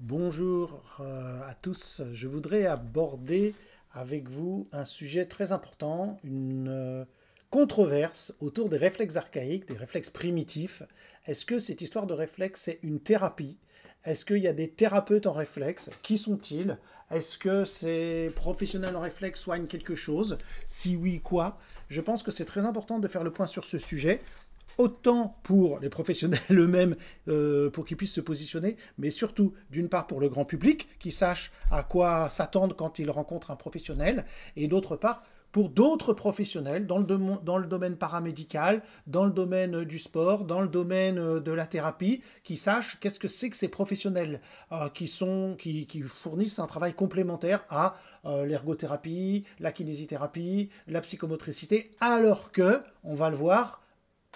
Bonjour euh, à tous, je voudrais aborder avec vous un sujet très important, une euh, controverse autour des réflexes archaïques, des réflexes primitifs. Est-ce que cette histoire de réflexe est une thérapie Est-ce qu'il y a des thérapeutes en réflexe Qui sont-ils Est-ce que ces professionnels en réflexe soignent quelque chose Si oui, quoi Je pense que c'est très important de faire le point sur ce sujet autant pour les professionnels eux-mêmes, euh, pour qu'ils puissent se positionner, mais surtout, d'une part, pour le grand public, qui sache à quoi s'attendre quand il rencontre un professionnel, et d'autre part, pour d'autres professionnels dans le, domaine paramédical, dans le domaine euh, du sport, dans le domaine euh, de la thérapie, qui sachent qu'est-ce que c'est que ces professionnels qui, sont, qui, fournissent un travail complémentaire à l'ergothérapie, la kinésithérapie, la psychomotricité, alors que, on va le voir,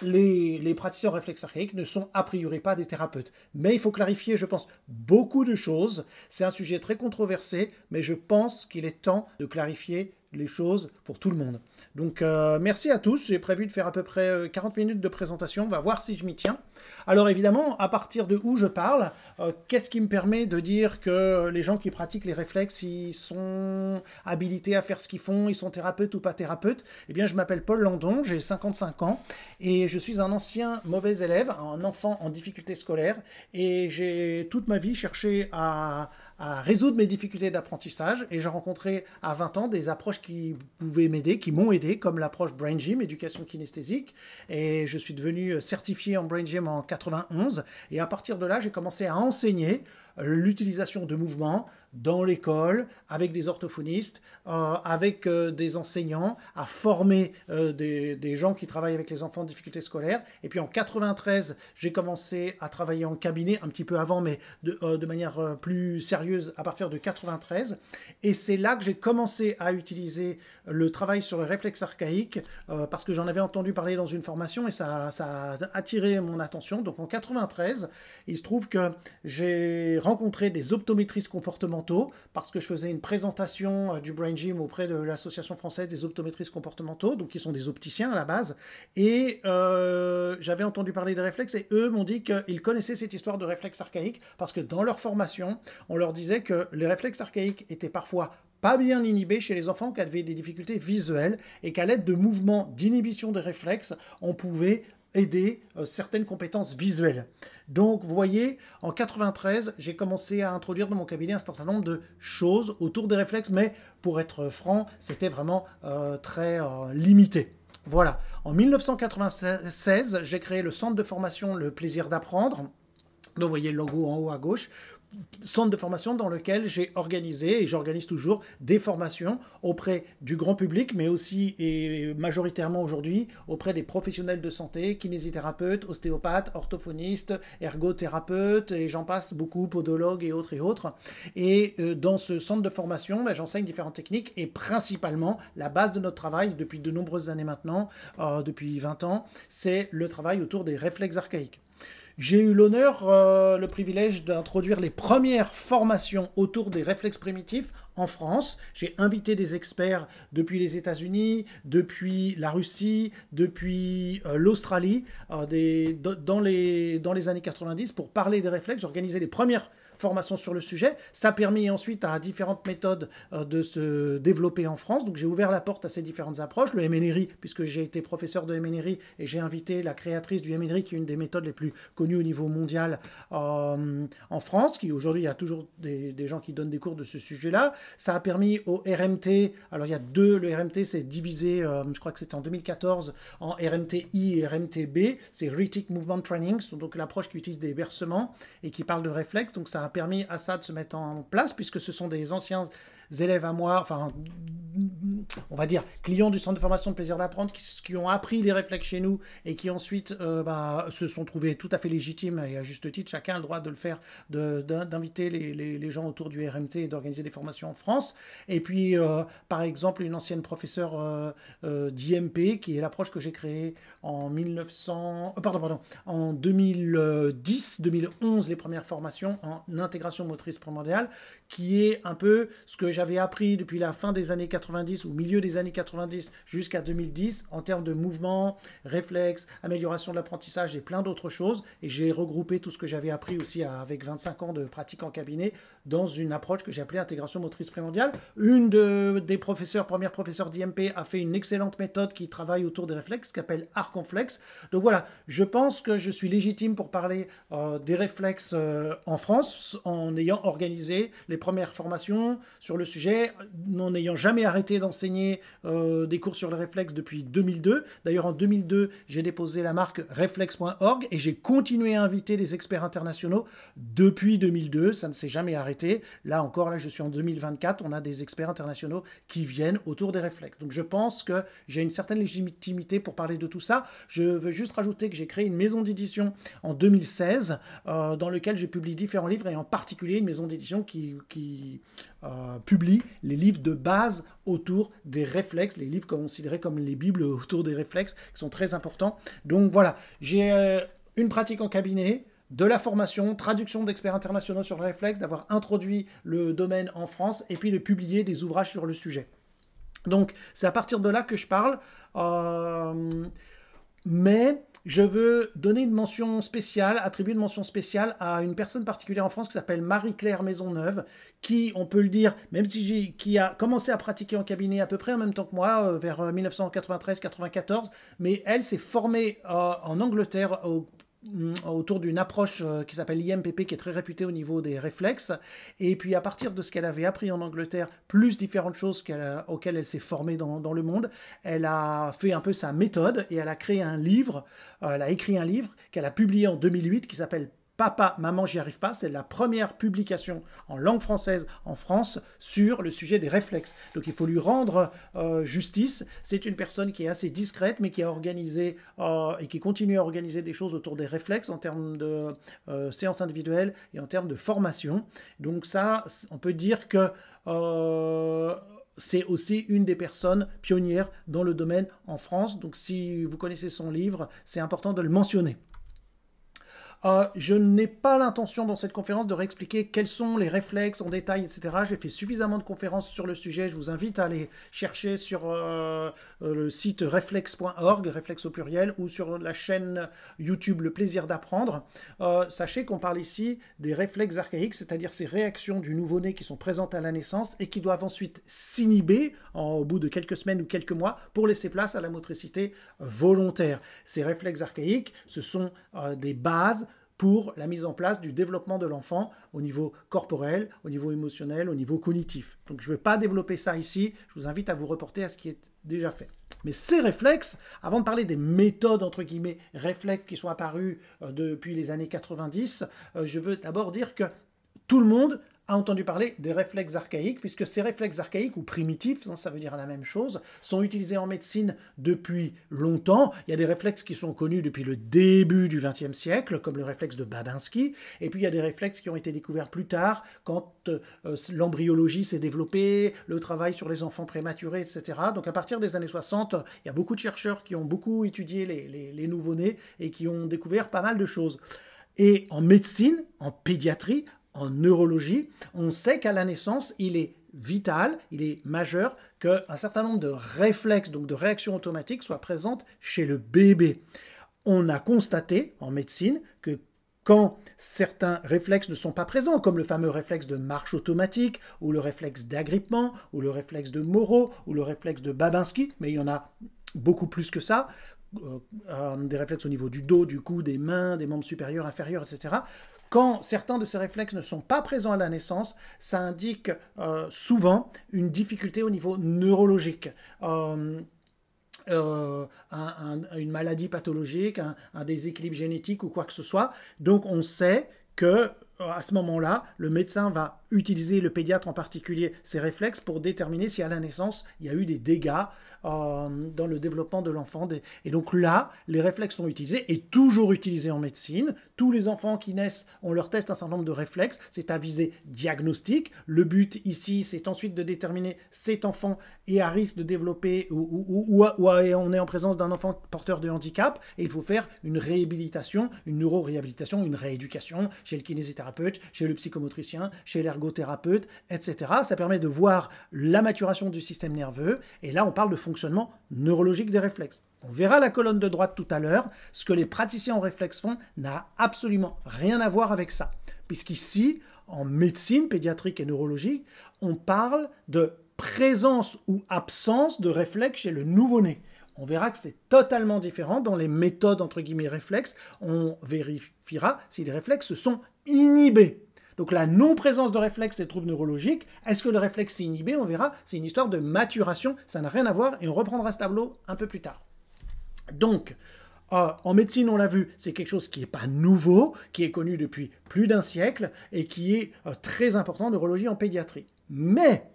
les, praticiens réflexes ne sont a priori pas des thérapeutes. Mais il faut clarifier, je pense, beaucoup de choses. C'est un sujet très controversé, mais je pense qu'il est temps de clarifier les choses pour tout le monde. Donc euh, merci à tous, j'ai prévu de faire à peu près 40 euh, minutes de présentation, on va voir si je m'y tiens. Alors évidemment, à partir de où je parle, euh, qu'est-ce qui me permet de dire que les gens qui pratiquent les réflexes, ils sont habilités à faire ce qu'ils font, ils sont thérapeutes ou pas thérapeutes Eh bien je m'appelle Paul Landon, j'ai 55 ans et je suis un ancien mauvais élève, un enfant en difficulté scolaire et j'ai toute ma vie cherché à à résoudre mes difficultés d'apprentissage et j'ai rencontré à 20 ans des approches qui pouvaient m'aider, qui m'ont aidé, comme l'approche Brain Gym, éducation kinesthésique. Et je suis devenu certifié en Brain Gym en 91. Et à partir de là, j'ai commencé à enseigner l'utilisation de mouvements, dans l'école, avec des orthophonistes, euh, avec euh, des enseignants, à former euh, des, gens qui travaillent avec les enfants en difficulté scolaire. Et puis en 93, j'ai commencé à travailler en cabinet, un petit peu avant, mais de, manière plus sérieuse à partir de 93. Et c'est là que j'ai commencé à utiliser le travail sur le réflexe archaïque parce que j'en avais entendu parler dans une formation et ça, ça a attiré mon attention. Donc en 93, il se trouve que j'ai rencontré des optométristes comportements parce que je faisais une présentation euh, du Brain Gym auprès de l'Association française des optométristes comportementaux, donc qui sont des opticiens à la base, et euh, j'avais entendu parler des réflexes, et eux m'ont dit qu'ils connaissaient cette histoire de réflexes archaïques, parce que dans leur formation, on leur disait que les réflexes archaïques étaient parfois pas bien inhibés chez les enfants qui avaient des difficultés visuelles et qu'à l'aide de mouvements d'inhibition des réflexes, on pouvait aider euh, certaines compétences visuelles. Donc, vous voyez, en 93, j'ai commencé à introduire dans mon cabinet un certain nombre de choses autour des réflexes, mais pour être franc, c'était vraiment euh, très euh, limité. Voilà. En 1996, j'ai créé le centre de formation Le Plaisir d'apprendre. Donc, vous voyez le logo en haut à gauche centre de formation dans lequel j'ai organisé et j'organise toujours des formations auprès du grand public, mais aussi et majoritairement aujourd'hui auprès des professionnels de santé, kinésithérapeutes, ostéopathes, orthophonistes, ergothérapeutes, et j'en passe beaucoup, podologues et autres et autres. Et euh, dans ce centre de formation, ben, j'enseigne différentes techniques et principalement la base de notre travail depuis de nombreuses années maintenant, euh, depuis 20 ans, c'est le travail autour des réflexes archaïques. J'ai eu l'honneur, euh, le privilège d'introduire les premières formations autour des réflexes primitifs en France. J'ai invité des experts depuis les États-Unis, depuis la Russie, depuis euh, l'Australie, euh, dans, les, dans les années 90 pour parler des réflexes. J'organisais les premières formation sur le sujet. Ça a permis ensuite à différentes méthodes euh, de se développer en France. Donc j'ai ouvert la porte à ces différentes approches. Le MNRI, puisque j'ai été professeur de MNRI et j'ai invité la créatrice du MNRI, qui est une des méthodes les plus connues au niveau mondial euh, en France, qui aujourd'hui, il y a toujours des, gens qui donnent des cours de ce sujet-là. Ça a permis au RMT, alors il y a deux, le RMT s'est divisé, euh, je crois que c'était en 2014, en RMTI et RMTB. C'est Rhythmic Movement Training, donc l'approche qui utilise des bercements et qui parle de réflexes. Donc ça a permis à ça de se mettre en place, puisque ce sont des anciens élèves à moi, enfin, on va dire, clients du centre de formation de plaisir d'apprendre, qui, ont appris les réflexes chez nous et qui ensuite euh, bah, se sont trouvés tout à fait légitimes et à juste titre, chacun a le droit de le faire, d'inviter les, les, gens autour du RMT et d'organiser des formations en France. Et puis, euh, par exemple, une ancienne professeure euh, d'IMP, qui est l'approche que j'ai créée en 1900, pardon, pardon, en 2010, 2011, les premières formations en intégration motrice primordiale, qui est un peu ce que j'ai j'avais appris depuis la fin des années 90 ou milieu des années 90 jusqu'à 2010 en termes de mouvements, réflexes, amélioration de l'apprentissage et plein d'autres choses. Et j'ai regroupé tout ce que j'avais appris aussi avec 25 ans de pratique en cabinet dans une approche que j'ai appelée intégration motrice primordiale. Une de, des professeurs, première professeure d'IMP, a fait une excellente méthode qui travaille autour des réflexes, qu'appelle arconflex. Donc voilà, je pense que je suis légitime pour parler euh, des réflexes euh, en France, en ayant organisé les premières formations sur le sujet, n'ayant ayant jamais arrêté d'enseigner euh, des cours sur les réflexes depuis 2002. D'ailleurs, en 2002, j'ai déposé la marque reflex.org et j'ai continué à inviter des experts internationaux depuis 2002. Ça ne s'est jamais arrêté. Là encore, là, je suis en 2024, on a des experts internationaux qui viennent autour des réflexes. Donc je pense que j'ai une certaine légitimité pour parler de tout ça. Je veux juste rajouter que j'ai créé une maison d'édition en 2016 euh, dans lequel j'ai publié différents livres et en particulier une maison d'édition qui, euh, publie les livres de base autour des réflexes, les livres considérés comme les bibles autour des réflexes qui sont très importants. Donc voilà, j'ai euh, une pratique en cabinet, de la formation, traduction d'experts internationaux sur le réflexe, d'avoir introduit le domaine en France et puis de publier des ouvrages sur le sujet. Donc c'est à partir de là que je parle. Euh, mais je veux donner une mention spéciale, attribuer une mention spéciale à une personne particulière en France qui s'appelle Marie-Claire Maisonneuve, qui, on peut le dire, même si j'ai, qui a commencé à pratiquer en cabinet à peu près en même temps que moi, euh, vers 1993-94, euh, mais elle s'est formée en Angleterre au euh, autour d'une approche euh, qui s'appelle IMPP qui est très réputée au niveau des réflexes. Et puis à partir de ce qu'elle avait appris en Angleterre, plus différentes choses auxquelles elle s'est formée dans, dans, le monde, elle a fait un peu sa méthode et elle a créé un livre, euh, elle a écrit un livre qu'elle a publié en 2008 qui s'appelle Papa, maman, j'y arrive pas, c'est la première publication en langue française en France sur le sujet des réflexes. Donc il faut lui rendre euh, justice. C'est une personne qui est assez discrète, mais qui a organisé euh, et qui continue à organiser des choses autour des réflexes en termes de euh, séances individuelles et en termes de formation. Donc ça, on peut dire que c'est aussi une des personnes pionnières dans le domaine en France. Donc si vous connaissez son livre, c'est important de le mentionner. Ah, je n'ai pas l'intention dans cette conférence de réexpliquer quels sont les réflexes en détail, etc. J'ai fait suffisamment de conférences sur le sujet. Je vous invite à aller chercher sur euh, euh, le site reflex.org, réflexe au pluriel, ou sur la chaîne YouTube Le plaisir d'apprendre. Euh, sachez qu'on parle ici des réflexes archaïques, c'est-à-dire ces réactions du nouveau-né qui sont présentes à la naissance et qui doivent ensuite s'inhiber au bout de quelques semaines ou quelques mois pour laisser place à la motricité volontaire. Ces réflexes archaïques, ce sont des bases pour la mise en place du développement de l'enfant au niveau corporel, au niveau émotionnel, au niveau cognitif. Donc je ne vais pas développer ça ici, je vous invite à vous reporter à ce qui est déjà fait. Mais ces réflexes, avant de parler des méthodes, entre guillemets, réflexes qui sont apparues euh, depuis les années 90, euh, je veux d'abord dire que tout le monde a entendu parler des réflexes archaïques, puisque ces réflexes archaïques ou primitifs, hein, ça veut dire la même chose, sont utilisés en médecine depuis longtemps. Il y a des réflexes qui sont connus depuis le début du XXe siècle, comme le réflexe de Babinski, et puis il y a des réflexes qui ont été découverts plus tard, quand euh, l'embryologie s'est développée, le travail sur les enfants prématurés, etc. Donc à partir des années 60, il y a beaucoup de chercheurs qui ont beaucoup étudié les, nouveaux les nouveau-nés et qui ont découvert pas mal de choses. Et en médecine, en pédiatrie, en neurologie, on sait qu'à la naissance, il est vital, il est majeur qu'un certain nombre de réflexes, donc de réactions automatiques, soient présentes chez le bébé. On a constaté en médecine que quand certains réflexes ne sont pas présents, comme le fameux réflexe de marche automatique, ou le réflexe d'agrippement, ou le réflexe de Moreau, ou le réflexe de Babinski, mais il y en a beaucoup plus que ça, euh, euh, des réflexes au niveau du dos, du cou, des mains, des membres supérieurs, inférieurs, etc. Quand certains de ces réflexes ne sont pas présents à la naissance, ça indique euh, souvent une difficulté au niveau neurologique. Euh, euh, une maladie pathologique, un, un déséquilibre génétique ou quoi que ce soit. Donc on sait que à ce moment-là, le médecin va utiliser le pédiatre en particulier ses réflexes pour déterminer si à la naissance il y a eu des dégâts euh, dans le développement de l'enfant. Et donc là, les réflexes sont utilisés et toujours utilisés en médecine. Tous les enfants qui naissent, on leur teste un certain nombre de réflexes. C'est à viser diagnostique. Le but ici, c'est ensuite de déterminer cet enfant est à risque de développer ou, ou, on est en présence d'un enfant porteur de handicap et il faut faire une réhabilitation, une neuro-réhabilitation, une rééducation chez le kinésithérapeute, chez le psychomotricien, chez l'ergothérapeute thérapeute, etc. Ça permet de voir la maturation du système nerveux. Et là, on parle de fonctionnement neurologique des réflexes. On verra la colonne de droite tout à l'heure. Ce que les praticiens en réflexe font n'a absolument rien à voir avec ça. Puisqu'ici, en médecine pédiatrique et neurologique, on parle de présence ou absence de réflexe chez le nouveau-né. On verra que c'est totalement différent dans les méthodes entre guillemets réflexes. On vérifiera si les réflexes sont inhibés. Donc la non-présence de réflexes et troubles neurologiques, Est-ce que le réflexe s'est inhibé On verra. C'est une histoire de maturation. Ça n'a rien à voir et on reprendra ce tableau un peu plus tard. Donc, euh, en médecine, on l'a vu, c'est quelque chose qui n'est pas nouveau, qui est connu depuis plus d'un siècle et qui est euh, très important, neurologie en pédiatrie. Mais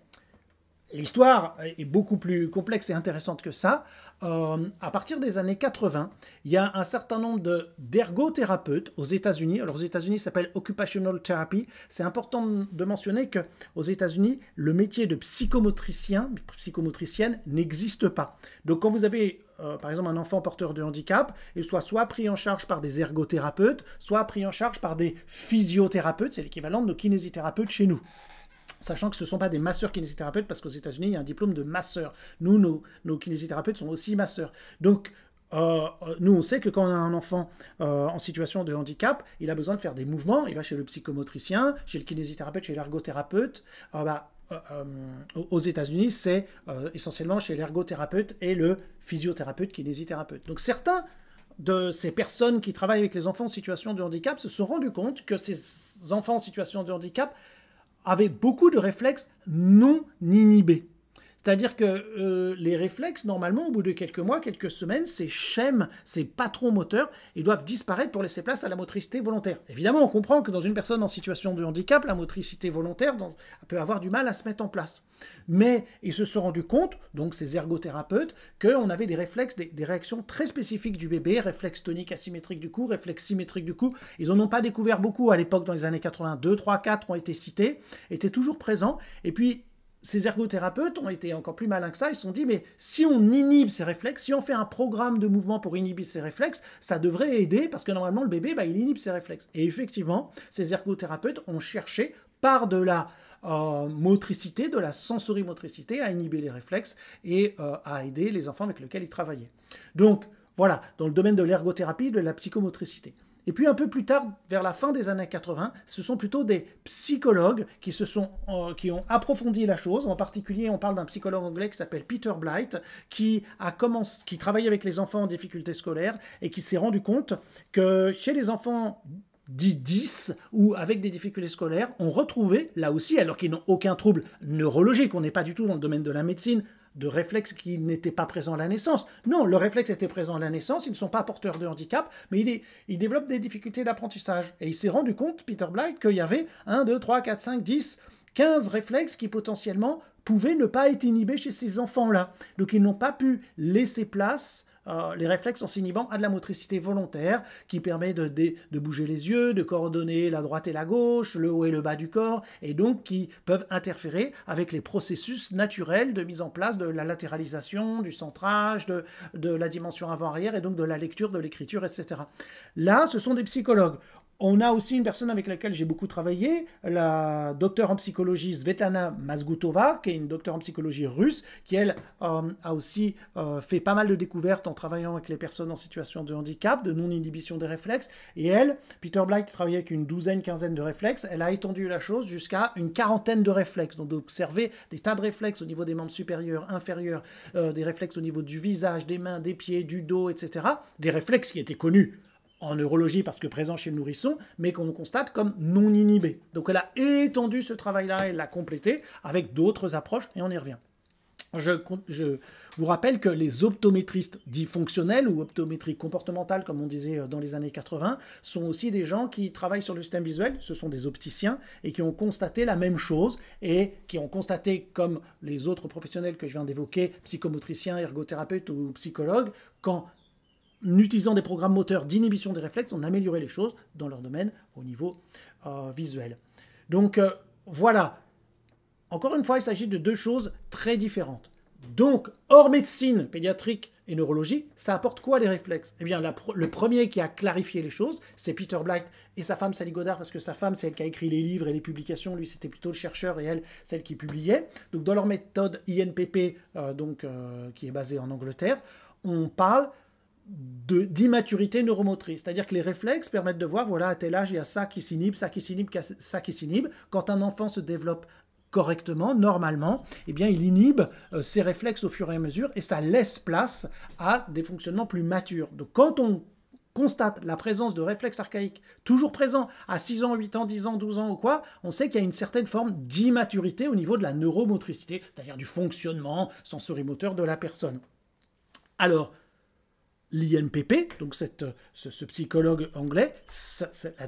l'histoire est beaucoup plus complexe et intéressante que ça. Euh, à partir des années 80, il y a un certain nombre d'ergothérapeutes aux États-Unis. Alors, aux États-Unis, ça s'appelle occupational therapy. C'est important de mentionner que aux États-Unis, le métier de psychomotricien, psychomotricienne, n'existe pas. Donc, quand vous avez euh, par exemple un enfant porteur de handicap, il soit soit pris en charge par des ergothérapeutes, soit pris en charge par des physiothérapeutes, c'est l'équivalent de nos kinésithérapeutes chez nous sachant que ce ne sont pas des masseurs kinésithérapeutes, parce qu'aux États-Unis, il y a un diplôme de masseur. Nous, nos, kinésithérapeutes sont aussi masseurs. Donc, euh, euh, nous, on sait que quand on a un enfant euh, en situation de handicap, il a besoin de faire des mouvements. Il va chez le psychomotricien, chez le kinésithérapeute, chez l'ergothérapeute. Bah, aux États-Unis, c'est essentiellement chez l'ergothérapeute et le physiothérapeute, kinésithérapeute. Donc certains de ces personnes qui travaillent avec les enfants en situation de handicap se sont rendus compte que ces enfants en situation de handicap avait beaucoup de réflexes non inhibés. C'est-à-dire que euh, les réflexes, normalement, au bout de quelques mois, quelques semaines, ces schèmes, ces patrons moteurs, ils doivent disparaître pour laisser place à la motricité volontaire. Évidemment, on comprend que dans une personne en situation de handicap, la motricité volontaire peut avoir du mal à se mettre en place. Mais ils se sont rendus compte, donc ces ergothérapeutes, qu'on avait des réflexes, des, réactions très spécifiques du bébé, réflexe tonique asymétrique du cou, réflexe symétrique du cou. Ils n'en ont pas découvert beaucoup à l'époque dans les années 82, 3, 4 ont été cités, étaient toujours présents. Et puis, ces ergothérapeutes ont été encore plus malins que ça. Ils se sont dit, mais si on inhibe ces réflexes, si on fait un programme de mouvement pour inhiber ces réflexes, ça devrait aider parce que normalement, le bébé, bah, il inhibe ses réflexes. Et effectivement, ces ergothérapeutes ont cherché par de la euh, motricité, de la sensorimotricité, à inhiber les réflexes et euh, à aider les enfants avec lesquels ils travaillaient. Donc, voilà, dans le domaine de l'ergothérapie, de la psychomotricité. Et puis un peu plus tard, vers la fin des années 80, ce sont plutôt des psychologues qui, se sont, qui ont approfondi la chose. En particulier, on parle d'un psychologue anglais qui s'appelle Peter Blight, qui, a qui travaille avec les enfants en difficulté scolaire et qui s'est rendu compte que chez les enfants dits 10 ou avec des difficultés scolaires, on retrouvait, là aussi, alors qu'ils n'ont aucun trouble neurologique, on n'est pas du tout dans le domaine de la médecine, de réflexes qui n'étaient pas présents à la naissance. Non, le réflexe était présent à la naissance, ils ne sont pas porteurs de handicap, mais ils développent il développe des difficultés d'apprentissage. Et il s'est rendu compte, Peter Blythe, qu'il y avait 1, 2, 3, 4, 5, 10, 15 réflexes qui potentiellement pouvaient ne pas être inhibés chez ces enfants-là. Donc ils n'ont pas pu laisser place euh, les réflexes sont Siniban à de la motricité volontaire qui permet de, bouger les yeux, de coordonner la droite et la gauche, le haut et le bas du corps, et donc qui peuvent interférer avec les processus naturels de mise en place de la latéralisation, du centrage, de la dimension avant-arrière, et donc de la lecture, de l'écriture, etc. Là, ce sont des psychologues. On a aussi une personne avec laquelle j'ai beaucoup travaillé, la docteure en psychologie Svetlana Mazgutova, qui est une docteure en psychologie russe, qui elle euh, a aussi euh, fait pas mal de découvertes en travaillant avec les personnes en situation de handicap, de non-inhibition des réflexes. Et elle, Peter Blight travaillait avec une douzaine, quinzaine de réflexes. Elle a étendu la chose jusqu'à une quarantaine de réflexes, donc d'observer des tas de réflexes au niveau des membres supérieurs, inférieurs, euh, des réflexes au niveau du visage, des mains, des pieds, du dos, etc. Des réflexes qui étaient connus en neurologie parce que présent chez le nourrisson, mais qu'on constate comme non inhibé. Donc elle a étendu ce travail-là, elle l'a complété avec d'autres approches et on y revient. Je, je, vous rappelle que les optométristes dits fonctionnels ou optométrie comportementale, comme on disait euh, dans les années 80, sont aussi des gens qui travaillent sur le système visuel, ce sont des opticiens, et qui ont constaté la même chose, et qui ont constaté, comme les autres professionnels que je viens d'évoquer, psychomotriciens, ergothérapeutes ou psychologues, quand en utilisant des programmes moteurs d'inhibition des réflexes, on amélioré les choses dans leur domaine au niveau euh, visuel. Donc euh, voilà, encore une fois, il s'agit de deux choses très différentes. Donc, hors médecine pédiatrique et neurologie, ça apporte quoi les réflexes Eh bien, le premier qui a clarifié les choses, c'est Peter Black et sa femme Sally Goddard, parce que sa femme, c'est elle qui a écrit les livres et les publications, lui, c'était plutôt le chercheur et elle, celle qui publiait. Donc, dans leur méthode INPP, euh, donc, qui est basée en Angleterre, on parle d'immaturité neuromotrice. C'est-à-dire que les réflexes permettent de voir, voilà, à tel âge, il y a ça qui s'inhibe, ça qui s'inhibe, ça qui s'inhibe. Quand un enfant se développe correctement, normalement, eh bien, il inhibe euh, ses réflexes au fur et à mesure et ça laisse place à des fonctionnements plus matures. Donc quand on constate la présence de réflexes archaïques toujours présents à 6 ans, 8 ans, 10 ans, 12 ans ou quoi, on sait qu'il y a une certaine forme d'immaturité au niveau de la neuromotricité, c'est-à-dire du fonctionnement sensorimoteur de la personne. Alors, L'IMPP, donc ce, psychologue anglais,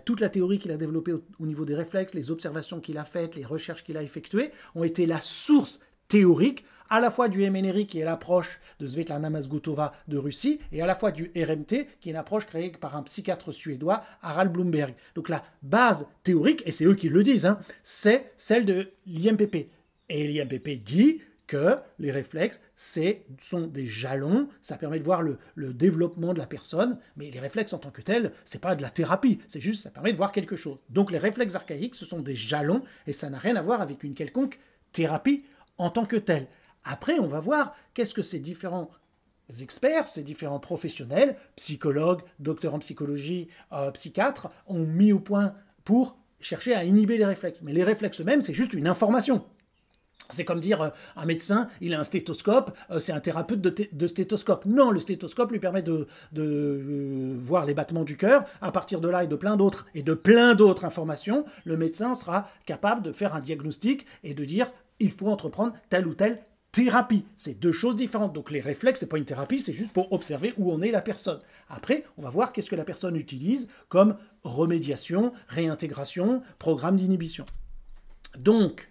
toute la théorie qu'il a développée au, niveau des réflexes, les observations qu'il a faites, les recherches qu'il a effectuées, ont été la source théorique à la fois du MNRI qui est l'approche de Svetlana Masgutova de Russie et à la fois du RMT qui est une approche créée par un psychiatre suédois, Harald Bloomberg. Donc la base théorique, et c'est eux qui le disent, hein, c'est celle de l'IMPP. Et l'IMPP dit que les réflexes, c'est sont des jalons, ça permet de voir le, développement de la personne, mais les réflexes en tant que tels, c'est pas de la thérapie, c'est juste ça permet de voir quelque chose. Donc les réflexes archaïques, ce sont des jalons et ça n'a rien à voir avec une quelconque thérapie en tant que telle. Après, on va voir qu'est-ce que ces différents experts, ces différents professionnels, psychologues, docteurs en psychologie, euh, psychiatres, ont mis au point pour chercher à inhiber les réflexes. Mais les réflexes eux-mêmes, c'est juste une information. C'est comme dire euh, un médecin, il a un stéthoscope, euh, c'est un thérapeute de, stéthoscope. Non, le stéthoscope lui permet de, euh, voir les battements du cœur. À partir de là et de plein d'autres et de plein d'autres informations, le médecin sera capable de faire un diagnostic et de dire il faut entreprendre telle ou telle thérapie. C'est deux choses différentes. Donc les réflexes, c'est pas une thérapie, c'est juste pour observer où en est la personne. Après, on va voir qu'est-ce que la personne utilise comme remédiation, réintégration, programme d'inhibition. Donc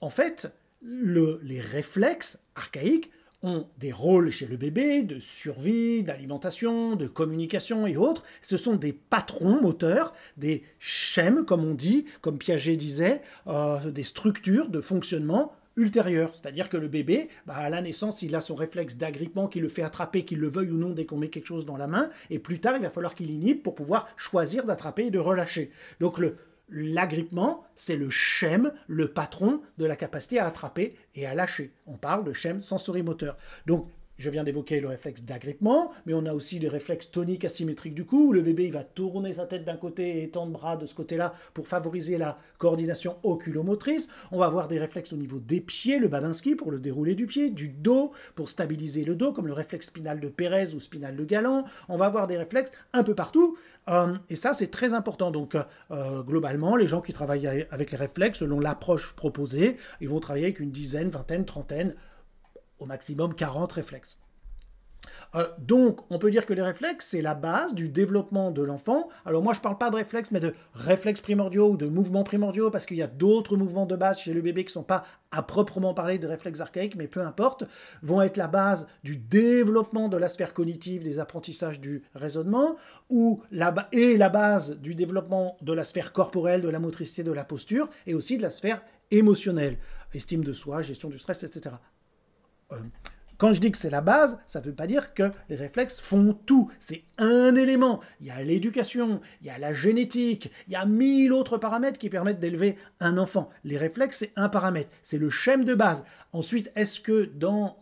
en fait, les réflexes archaïques ont des rôles chez le bébé de survie, d'alimentation, de communication et autres. Ce sont des patrons moteurs, des schèmes, comme on dit, comme Piaget disait, euh, des structures de fonctionnement ultérieures. C'est-à-dire que le bébé, bah, à la naissance, il a son réflexe d'agrippement qui le fait attraper, qu'il le veuille ou non, dès qu'on met quelque chose dans la main. Et plus tard, il va falloir qu'il inhibe pour pouvoir choisir d'attraper et de relâcher. Donc le L'agrippement, c'est le chème, le patron de la capacité à attraper et à lâcher. On parle de chème sensorimoteur. Donc je viens d'évoquer le réflexe d'agrippement, mais on a aussi le réflexes toniques asymétrique du cou, où le bébé il va tourner sa tête d'un côté et étendre bras de ce côté-là pour favoriser la coordination oculomotrice. On va avoir des réflexes au niveau des pieds, le babinski pour le dérouler du pied, du dos pour stabiliser le dos, comme le réflexe spinal de Pérez ou spinal de Galant. On va avoir des réflexes un peu partout, euh, et ça c'est très important. Donc euh, globalement, les gens qui travaillent avec les réflexes, selon l'approche proposée, ils vont travailler avec une dizaine, vingtaine, trentaine au maximum 40 réflexes. Euh, donc, on peut dire que les réflexes, c'est la base du développement de l'enfant. Alors moi, je ne parle pas de réflexes, mais de réflexes primordiaux ou de mouvements primordiaux, parce qu'il y a d'autres mouvements de base chez le bébé qui ne sont pas à proprement parler de réflexes archaïques, mais peu importe, vont être la base du développement de la sphère cognitive, des apprentissages du raisonnement, ou la, et la base du développement de la sphère corporelle, de la motricité, de la posture, et aussi de la sphère émotionnelle, estime de soi, gestion du stress, etc. Euh, quand je dis que c'est la base, ça ne veut pas dire que les réflexes font tout. C'est un élément. Il y a l'éducation, il y a la génétique, il y a mille autres paramètres qui permettent d'élever un enfant. Les réflexes, c'est un paramètre. C'est le schème de base. Ensuite, est-ce que dans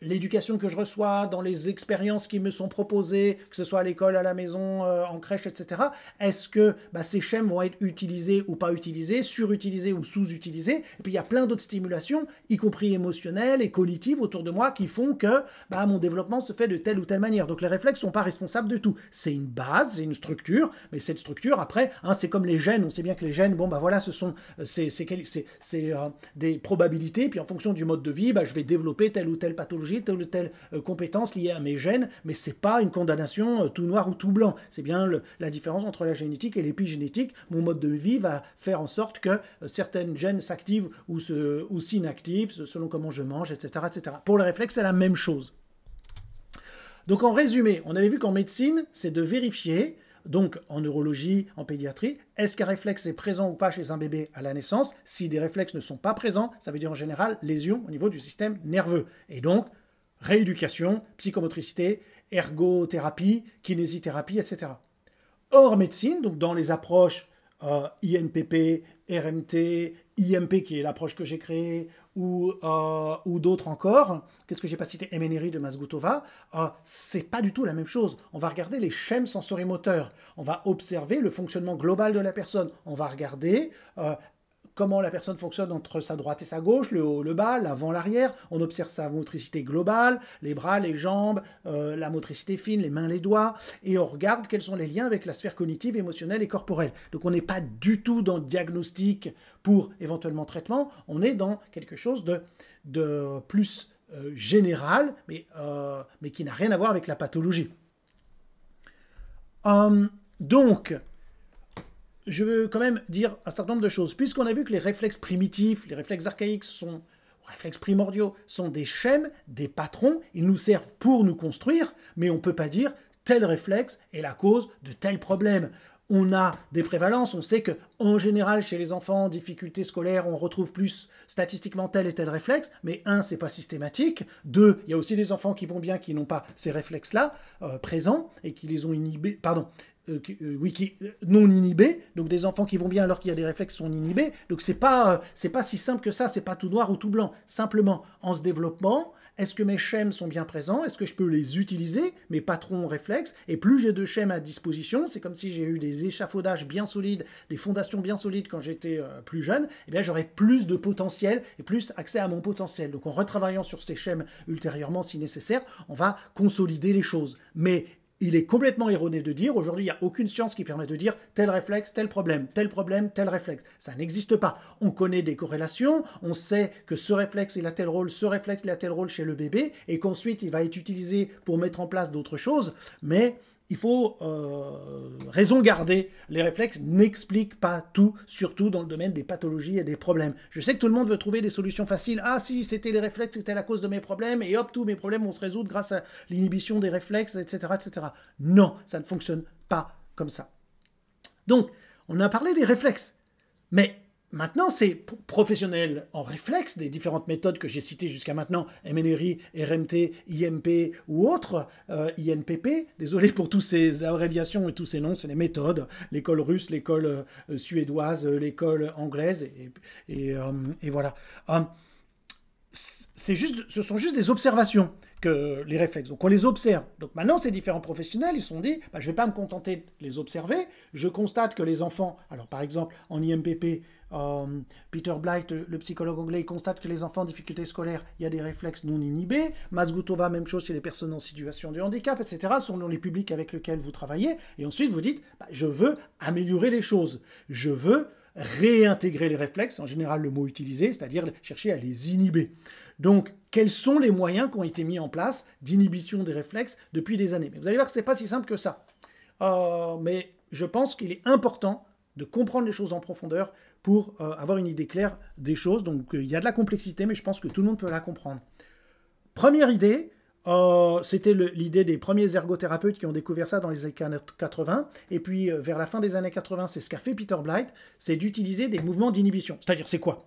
l'éducation que je reçois, dans les expériences qui me sont proposées, que ce soit à l'école, à la maison, euh, en crèche, etc. Est-ce que bah, ces schèmes vont être utilisés ou pas utilisés, surutilisés ou sous-utilisés Et puis il y a plein d'autres stimulations, y compris émotionnelles et cognitives autour de moi, qui font que bah, mon développement se fait de telle ou telle manière. Donc les réflexes sont pas responsables de tout. C'est une base, c'est une structure, mais cette structure, après, hein, c'est comme les gènes. On sait bien que les gènes, bon, ben voilà, ce sont euh, c'est, c'est, euh, des probabilités. Puis en fonction du mode de vie, bah, je vais développer telle ou telle pathologie telle ou telle euh, compétence liée à mes gènes, mais ce n'est pas une condamnation euh, tout noir ou tout blanc. C'est bien la différence entre la génétique et l'épigénétique. Mon mode de vie va faire en sorte que euh, certaines gènes s'activent ou s'inactivent selon comment je mange, etc., etc. Pour le réflexe, c'est la même chose. Donc en résumé, on avait vu qu'en médecine, c'est de vérifier donc en neurologie, en pédiatrie. Est-ce qu'un réflexe est présent ou pas chez un bébé à la naissance Si des réflexes ne sont pas présents, ça veut dire en général lésion au niveau du système nerveux. Et donc, rééducation, psychomotricité, ergothérapie, kinésithérapie, etc. Hors médecine, donc dans les approches euh, INPP, RMT, IMP qui est l'approche que j'ai créée, euh, ou, d'autres encore, qu'est-ce que j'ai pas cité, MnRI de Masgutova, Ce euh, c'est pas du tout la même chose. On va regarder les schèmes sensorimoteurs, on va observer le fonctionnement global de la personne, on va regarder euh, comment la personne fonctionne entre sa droite et sa gauche, le haut, le bas, l'avant, l'arrière. On observe sa motricité globale, les bras, les jambes, euh, la motricité fine, les mains, les doigts, et on regarde quels sont les liens avec la sphère cognitive, émotionnelle et corporelle. Donc on n'est pas du tout dans le diagnostic pour éventuellement traitement, on est dans quelque chose de, de plus euh, général, euh, mais, qui n'a rien à voir avec la pathologie. Hum, donc, je veux quand même dire un certain nombre de choses. Puisqu'on a vu que les réflexes primitifs, les réflexes archaïques sont réflexes primordiaux, sont des schèmes, des patrons, ils nous servent pour nous construire, mais on ne peut pas dire tel réflexe est la cause de tel problème on a des prévalences, on sait que en général chez les enfants en difficulté scolaire, on retrouve plus statistiquement tel et tel réflexe, mais un, c'est pas systématique, deux, il y a aussi des enfants qui vont bien qui n'ont pas ces réflexes-là euh, présents et qui les ont inhibés, pardon, euh, euh, oui, non inhibés, donc des enfants qui vont bien alors qu'il y a des réflexes qui sont inhibés. Donc c'est pas c'est pas si simple que ça, c'est pas tout noir ou tout blanc. Simplement, en se développement est-ce que mes schèmes sont bien présents Est-ce que je peux les utiliser Mes patrons réflexes. Et plus j'ai de schèmes à disposition, c'est comme si j'ai eu des échafaudages bien solides, des fondations bien solides quand j'étais euh, plus jeune, et eh bien j'aurais plus de potentiel et plus accès à mon potentiel. Donc en retravaillant sur ces schèmes ultérieurement si nécessaire, on va consolider les choses. Mais il est complètement erroné de dire aujourd'hui, il n'y a aucune science qui permet de dire tel réflexe, tel problème, tel problème, tel réflexe. Ça n'existe pas. On connaît des corrélations, on sait que ce réflexe, il a tel rôle, ce réflexe, il a tel rôle chez le bébé, et qu'ensuite, il va être utilisé pour mettre en place d'autres choses, mais il faut euh, raison garder. Les réflexes n'expliquent pas tout, surtout dans le domaine des pathologies et des problèmes. Je sais que tout le monde veut trouver des solutions faciles. Ah si, c'était les réflexes, c'était la cause de mes problèmes, et hop, tous mes problèmes vont se résoudre grâce à l'inhibition des réflexes, etc., etc. Non, ça ne fonctionne pas comme ça. Donc, on a parlé des réflexes, mais Maintenant, ces professionnels en réflexe des différentes méthodes que j'ai citées jusqu'à maintenant, MNRI, RMT, IMP ou autres, euh, INPP, désolé pour toutes ces abréviations et tous ces noms, c'est les méthodes, l'école russe, l'école euh, suédoise, l'école anglaise, et, euh, voilà c'est juste, ce sont juste des observations que les réflexes. Donc on les observe. Donc maintenant, ces différents professionnels, ils se sont dit, bah, je ne vais pas me contenter de les observer. Je constate que les enfants, alors par exemple en IMPP, euh, Peter Blight, le, psychologue anglais, constate que les enfants en difficulté scolaire, il y a des réflexes non inhibés. Masgutova, même chose chez les personnes en situation de handicap, etc. Selon sont les publics avec lesquels vous travaillez. Et ensuite, vous dites, bah, je veux améliorer les choses. Je veux réintégrer les réflexes, en général le mot utilisé, c'est-à-dire chercher à les inhiber. Donc, quels sont les moyens qui ont été mis en place d'inhibition des réflexes depuis des années vous allez voir que ce n'est pas si simple que ça. Euh, mais je pense qu'il est important de comprendre les choses en profondeur pour euh, avoir une idée claire des choses. Donc, il y a de la complexité, mais je pense que tout le monde peut la comprendre. Première idée, euh, c'était l'idée des premiers ergothérapeutes qui ont découvert ça dans les années 80. Et puis, euh, vers la fin des années 80, c'est ce qu'a fait Peter Blythe c'est d'utiliser des mouvements d'inhibition. C'est-à-dire, c'est quoi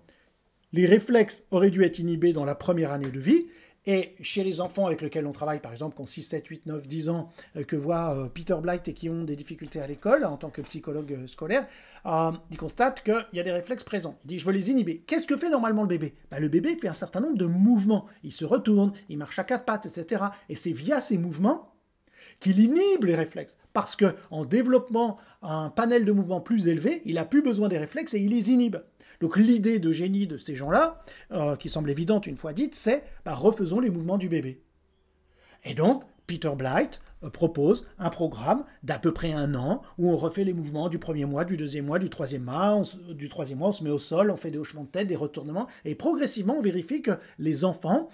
Les réflexes auraient dû être inhibés dans la première année de vie, et chez les enfants avec lesquels on travaille, par exemple, qui ont 6, 7, 8, 9, 10 ans, euh, que voit euh, Peter Blight et qui ont des difficultés à l'école en tant que psychologue euh, scolaire, il constate qu'il y a des réflexes présents. Il dit, je veux les inhiber. Qu'est-ce que fait normalement le bébé bah, Le bébé fait un certain nombre de mouvements. Il se retourne, il marche à quatre pattes, etc. Et c'est via ces mouvements qu'il inhibe les réflexes. Parce qu'en en développant un panel de mouvements plus élevé, il n'a plus besoin des réflexes et il les inhibe. Donc l'idée de génie de ces gens-là, euh, qui semble évidente une fois dite, c'est bah, refaisons les mouvements du bébé. Et donc, Peter Blight euh, propose un programme d'à peu près un an où on refait les mouvements du premier mois, du deuxième mois, du troisième mois, du troisième mois, on se met au sol, on fait des hochements de tête, des retournements, et progressivement on vérifie que les enfants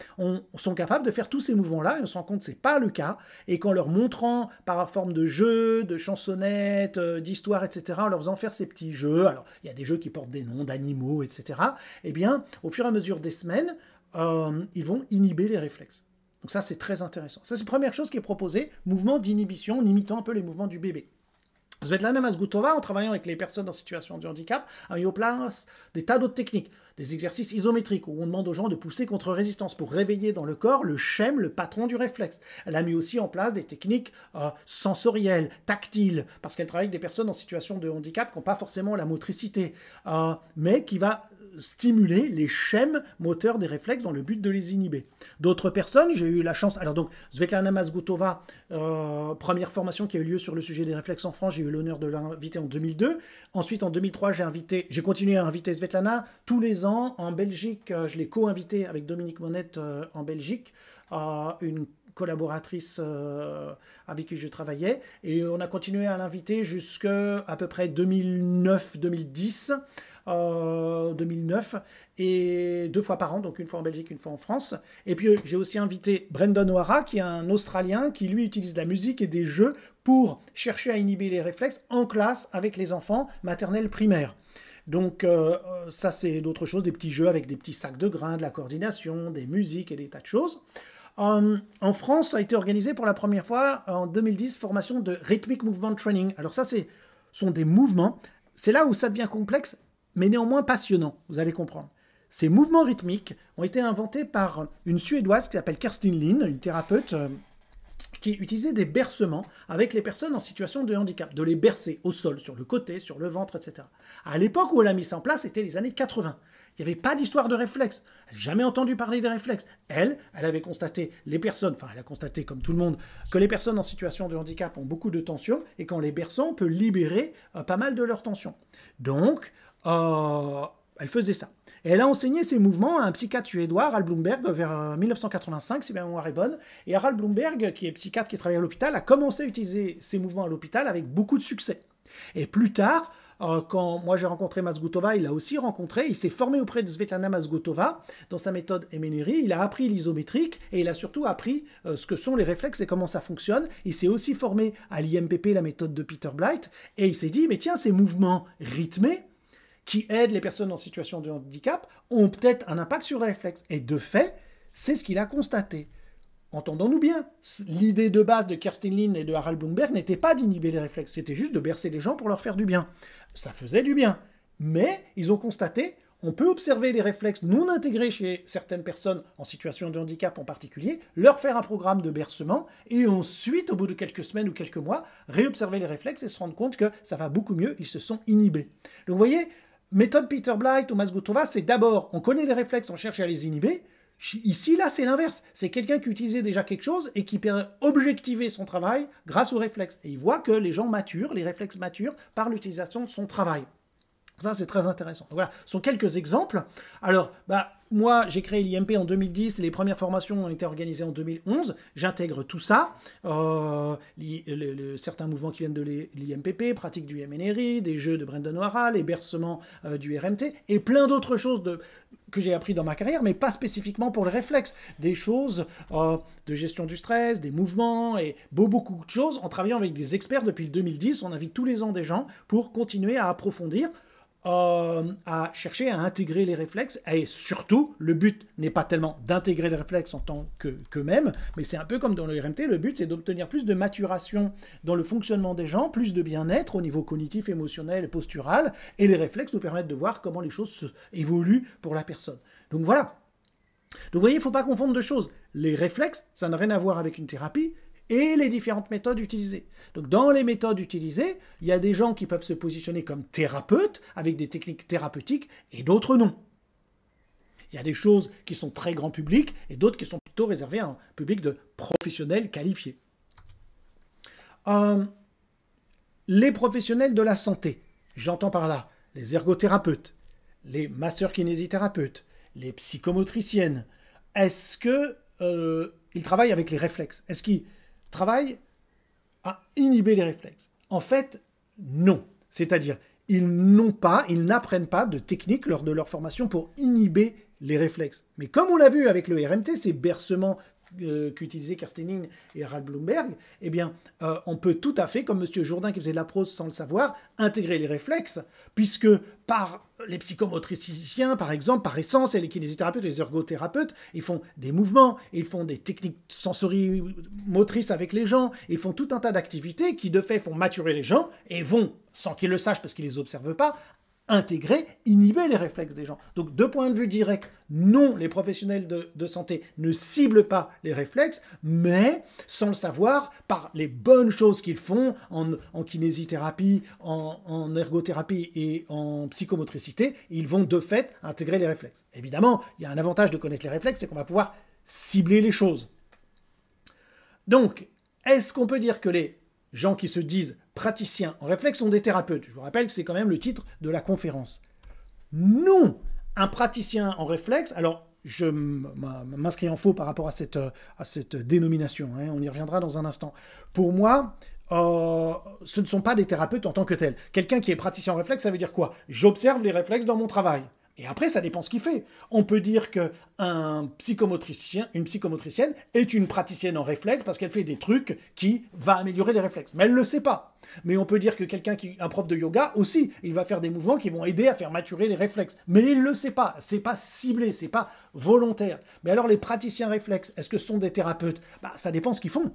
sont capables de faire tous ces mouvements-là, et on se rend compte que ce n'est pas le cas, et qu'en leur montrant par forme de jeu, de chansonnettes, euh, d'histoires, etc., en leur faisant faire ces petits jeux, alors il y a des jeux qui portent des noms d'animaux, etc., eh bien, au fur et à mesure des semaines, euh, ils vont inhiber les réflexes. Donc ça, c'est très intéressant. Ça, c'est la première chose qui est proposée, mouvement d'inhibition en imitant un peu les mouvements du bébé. Svetlana Mazgutova, en travaillant avec les personnes en situation de handicap, a mis en place des tas d'autres techniques, des exercices isométriques où on demande aux gens de pousser contre résistance pour réveiller dans le corps le schème, le patron du réflexe. Elle a mis aussi en place des techniques euh, sensorielles, tactiles, parce qu'elle travaille avec des personnes en situation de handicap qui n'ont pas forcément la motricité, euh, mais qui va stimuler les schèmes moteurs des réflexes dans le but de les inhiber. D'autres personnes, j'ai eu la chance, alors donc Svetlana Mazgutova, euh, première formation qui a eu lieu sur le sujet des réflexes en France, j'ai eu l'honneur de l'inviter en 2002. Ensuite, en 2003, j'ai invité, j'ai continué à inviter Svetlana tous les ans en Belgique. Euh, je l'ai co invitée avec Dominique Monette euh, en Belgique, à une collaboratrice avec qui je travaillais. Et on a continué à l'inviter jusqu'à à peu près 2009-2010. 2009, euh, et deux fois par an, donc une fois en Belgique, une fois en France. Et puis j'ai aussi invité Brendan O'Hara, qui est un Australien qui lui utilise la musique et des jeux pour chercher à inhiber les réflexes en classe avec les enfants maternels primaires Donc euh, ça c'est d'autres choses, des petits jeux avec des petits sacs de grains, de la coordination, des musiques et des tas de choses. Euh, en France, ça a été organisé pour la première fois en 2010 formation de Rhythmic Movement Training. Alors ça, ce sont des mouvements. C'est là où ça devient complexe mais néanmoins passionnant, vous allez comprendre. Ces mouvements rythmiques ont été inventés par une Suédoise qui s'appelle Kerstin Lin, une thérapeute euh, qui utilisait des bercements avec les personnes en situation de handicap, de les bercer au sol, sur le côté, sur le ventre, etc. À l'époque où elle a mis ça en place, c'était les années 80. Il n'y avait pas d'histoire de réflexe. Elle n'a jamais entendu parler des réflexes. Elle, elle avait constaté les personnes, enfin elle a constaté comme tout le monde, que les personnes en situation de handicap ont beaucoup de tension et qu'en les berçant, on peut libérer euh, pas mal de leur tension. Donc, euh, elle faisait ça. elle a enseigné ces mouvements à un psychiatre suédois, Harald Bloomberg, vers 1985, euh, si ma mémoire est bonne. Et Harald Bloomberg, qui est psychiatre qui travaille à l'hôpital, a commencé à utiliser ces mouvements à l'hôpital avec beaucoup de succès. Et plus tard, euh, quand moi j'ai rencontré Masgutova, il l'a aussi rencontré, il s'est formé auprès de Svetlana Masgutova dans sa méthode Emeneri, il a appris l'isométrique et il a surtout appris ce que sont les réflexes et comment ça fonctionne. Il s'est aussi formé à l'IMPP, la méthode de Peter Blight, et il s'est dit, mais tiens, ces mouvements rythmés, qui aident les personnes en situation de handicap ont peut-être un impact sur les réflexes. Et de fait, c'est ce qu'il a constaté. Entendons-nous bien, l'idée de base de Kerstin Lin et de Harald Bloomberg n'était pas d'inhiber les réflexes, c'était juste de bercer les gens pour leur faire du bien. Ça faisait du bien. Mais ils ont constaté, on peut observer les réflexes non intégrés chez certaines personnes en situation de handicap en particulier, leur faire un programme de bercement et ensuite, au bout de quelques semaines ou quelques mois, réobserver les réflexes et se rendre compte que ça va beaucoup mieux, ils se sont inhibés. Donc vous voyez, méthode Peter Blight Thomas Masgutova, c'est d'abord, on connaît les réflexes, on cherche à les inhiber. Ici, là, c'est l'inverse. C'est quelqu'un qui utilisait déjà quelque chose et qui peut objectiver son travail grâce aux réflexes. Et il voit que les gens maturent, les réflexes maturent par l'utilisation de son travail. Ça, c'est très intéressant. voilà, ce sont quelques exemples. Alors, bah, moi, j'ai créé l'IMP en 2010, les premières formations ont été organisées en 2011, j'intègre tout ça, euh, certains mouvements qui viennent de l'IMPP, pratique du MNRI, des jeux de Brendan O'Hara, les bercements euh, du RMT, et plein d'autres choses que j'ai appris dans ma carrière, mais pas spécifiquement pour le réflexe, des choses euh, de gestion du stress, des mouvements, et beau, beaucoup de choses, en travaillant avec des experts depuis le 2010, on invite tous les ans des gens pour continuer à approfondir euh, à chercher à intégrer les réflexes. Et surtout, le but n'est pas tellement d'intégrer les réflexes en tant qu'eux-mêmes, mais c'est un peu comme dans le RMT, le but c'est d'obtenir plus de maturation dans le fonctionnement des gens, plus de bien-être au niveau cognitif, émotionnel, postural, et les réflexes nous permettent de voir comment les choses évoluent pour la personne. Donc voilà. Donc vous voyez, il ne faut pas confondre deux choses. Les réflexes, ça n'a rien à voir avec une thérapie, et les différentes méthodes utilisées. Donc dans les méthodes utilisées, il y a des gens qui peuvent se positionner comme thérapeutes avec des techniques thérapeutiques et d'autres non. Il y a des choses qui sont très grand public et d'autres qui sont plutôt réservées à un public de professionnels qualifiés. Euh, les professionnels de la santé, j'entends par là les ergothérapeutes, les masseurs kinésithérapeutes, les psychomotriciennes, est-ce que euh, ils travaillent avec les réflexes Est-ce qu'ils Travail à inhiber les réflexes. En fait, non. C'est-à-dire, ils n'ont pas, ils n'apprennent pas de technique lors de leur formation pour inhiber les réflexes. Mais comme on l'a vu avec le RMT, ces bercements euh, qu'utilisaient Kerstening et Harald Bloomberg, eh bien, euh, on peut tout à fait, comme M. Jourdain qui faisait de la prose sans le savoir, intégrer les réflexes, puisque par les psychomotriciens, par exemple, par essence, et les kinésithérapeutes, les ergothérapeutes, ils font des mouvements, ils font des techniques sensori-motrices avec les gens, ils font tout un tas d'activités qui, de fait, font maturer les gens et vont, sans qu'ils le sachent parce qu'ils ne les observent pas, intégrer, inhiber les réflexes des gens. Donc, de point de vue direct, non, les professionnels de, santé ne ciblent pas les réflexes, mais sans le savoir, par les bonnes choses qu'ils font en, kinésithérapie, en, en, ergothérapie et en psychomotricité, ils vont de fait intégrer les réflexes. Évidemment, il y a un avantage de connaître les réflexes, c'est qu'on va pouvoir cibler les choses. Donc, est-ce qu'on peut dire que les gens qui se disent praticiens en réflexe sont des thérapeutes. Je vous rappelle que c'est quand même le titre de la conférence. Non, un praticien en réflexe, alors je m'inscris en faux par rapport à cette, euh, à cette dénomination, hein, on y reviendra dans un instant. Pour moi, euh, ce ne sont pas des thérapeutes en tant que tels. Quelqu'un qui est praticien en réflexe, ça veut dire quoi J'observe les réflexes dans mon travail. Et après, ça dépend ce qu'il fait. On peut dire que un psychomotricien, une psychomotricienne est une praticienne en réflexe parce qu'elle fait des trucs qui va améliorer les réflexes. Mais elle ne le sait pas. Mais on peut dire que quelqu'un qui, un prof de yoga aussi, il va faire des mouvements qui vont aider à faire maturer les réflexes. Mais il ne le sait pas. C'est pas ciblé, c'est pas volontaire. Mais alors les praticiens réflexes, est-ce que ce sont des thérapeutes bah, ça dépend ce qu'ils font.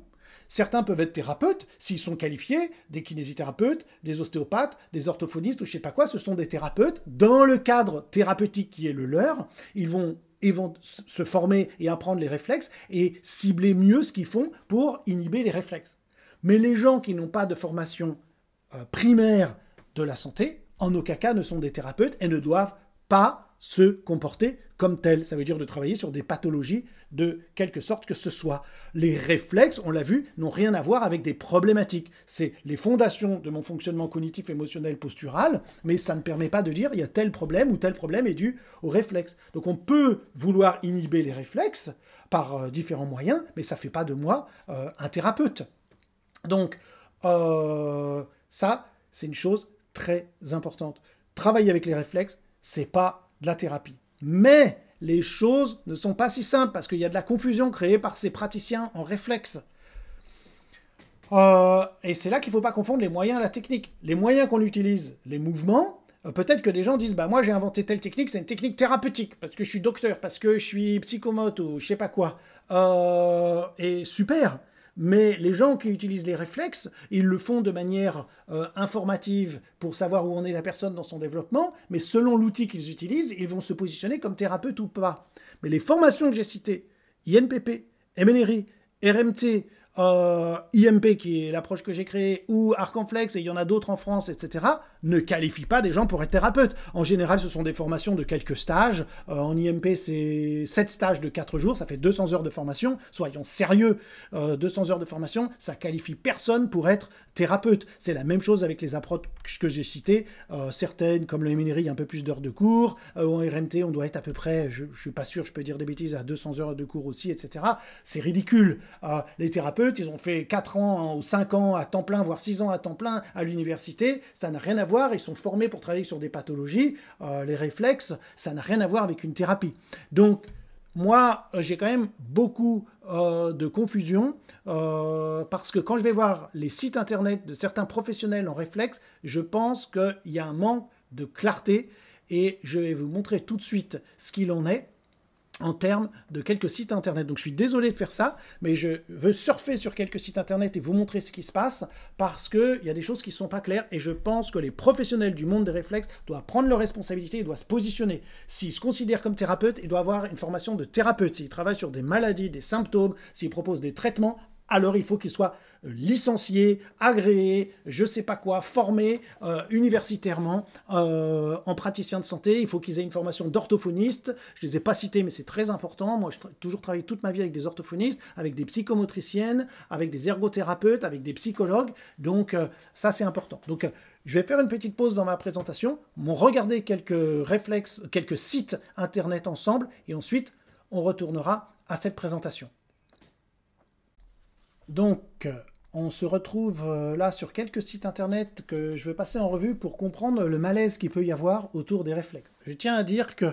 Certains peuvent être thérapeutes s'ils sont qualifiés, des kinésithérapeutes, des ostéopathes, des orthophonistes ou je sais pas quoi, ce sont des thérapeutes. Dans le cadre thérapeutique qui est le leur, ils vont se former et apprendre les réflexes et cibler mieux ce qu'ils font pour inhiber les réflexes. Mais les gens qui n'ont pas de formation euh, primaire de la santé, en aucun cas ne sont des thérapeutes et ne doivent pas se comporter comme tel. Ça veut dire de travailler sur des pathologies de quelque sorte que ce soit. Les réflexes, on l'a vu, n'ont rien à voir avec des problématiques. C'est les fondations de mon fonctionnement cognitif, émotionnel, postural, mais ça ne permet pas de dire il y a tel problème ou tel problème est dû au réflexes. Donc on peut vouloir inhiber les réflexes par euh, différents moyens, mais ça ne fait pas de moi euh, un thérapeute. Donc euh, ça, c'est une chose très importante. Travailler avec les réflexes, c'est pas de la thérapie. Mais les choses ne sont pas si simples parce qu'il y a de la confusion créée par ces praticiens en réflexe. Euh, et c'est là qu'il ne faut pas confondre les moyens et la technique. Les moyens qu'on utilise, les mouvements, euh, peut-être que des gens disent bah, Moi, j'ai inventé telle technique, c'est une technique thérapeutique, parce que je suis docteur, parce que je suis psychomote ou je sais pas quoi. Euh, et super mais les gens qui utilisent les réflexes, ils le font de manière euh, informative pour savoir où en est la personne dans son développement, mais selon l'outil qu'ils utilisent, ils vont se positionner comme thérapeute ou pas. Mais les formations que j'ai citées, INPP, MNRI, RMT, euh, IMP, qui est l'approche que j'ai créée, ou Arcanflex, et il y en a d'autres en France, etc., ne qualifie pas des gens pour être thérapeute. En général, ce sont des formations de quelques stages. Euh, en IMP, c'est 7 stages de 4 jours, ça fait 200 heures de formation. Soyons sérieux, 200 euh, heures de formation, ça qualifie personne pour être thérapeute. C'est la même chose avec les approches que j'ai citées. Euh, certaines, comme le MNRI, il y a un peu plus d'heures de cours. en RMT, on doit être à peu près, je ne suis pas sûr, je peux dire des bêtises, à 200 heures de cours aussi, etc. C'est ridicule. les thérapeutes, ils ont fait 4 ans ou 5 ans à temps plein, voire 6 ans à temps plein à l'université. Ça n'a rien à voir ils sont formés pour travailler sur des pathologies, euh, les réflexes, ça n'a rien à voir avec une thérapie. Donc, moi, euh, j'ai quand même beaucoup euh, de confusion parce que quand je vais voir les sites internet de certains professionnels en réflexe, je pense qu'il y a un manque de clarté et je vais vous montrer tout de suite ce qu'il en est en termes de quelques sites internet. Donc je suis désolé de faire ça, mais je veux surfer sur quelques sites internet et vous montrer ce qui se passe parce qu'il y a des choses qui ne sont pas claires et je pense que les professionnels du monde des réflexes doivent prendre leurs responsabilités et doivent se positionner. S'ils se considèrent comme thérapeutes, ils doivent avoir une formation de thérapeute. S'ils travaillent sur des maladies, des symptômes, s'ils proposent des traitements, alors il faut qu'ils soient euh, licenciés, agréés, je ne sais pas quoi, formés euh, universitairement euh, en praticien de santé. Il faut qu'ils aient une formation d'orthophoniste. Je ne les ai pas cités, mais c'est très important. Moi, j'ai toujours travaillé toute ma vie avec des orthophonistes, avec des psychomotriciennes, avec des ergothérapeutes, avec des psychologues. Donc, ça, c'est important. Donc, je vais faire une petite pause dans ma présentation. On regarder quelques réflexes, quelques sites internet ensemble, et ensuite, on retournera à cette présentation. Donc, euh, on se retrouve euh, là sur quelques sites internet que je vais passer en revue pour comprendre le malaise qu'il peut y avoir autour des réflexes. Je tiens à dire que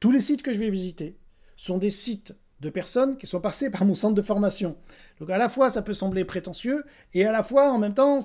tous les sites que je vais visiter sont des sites de personnes qui sont passées par mon centre de formation. Donc à la fois, ça peut sembler prétentieux, et à la fois, en même temps,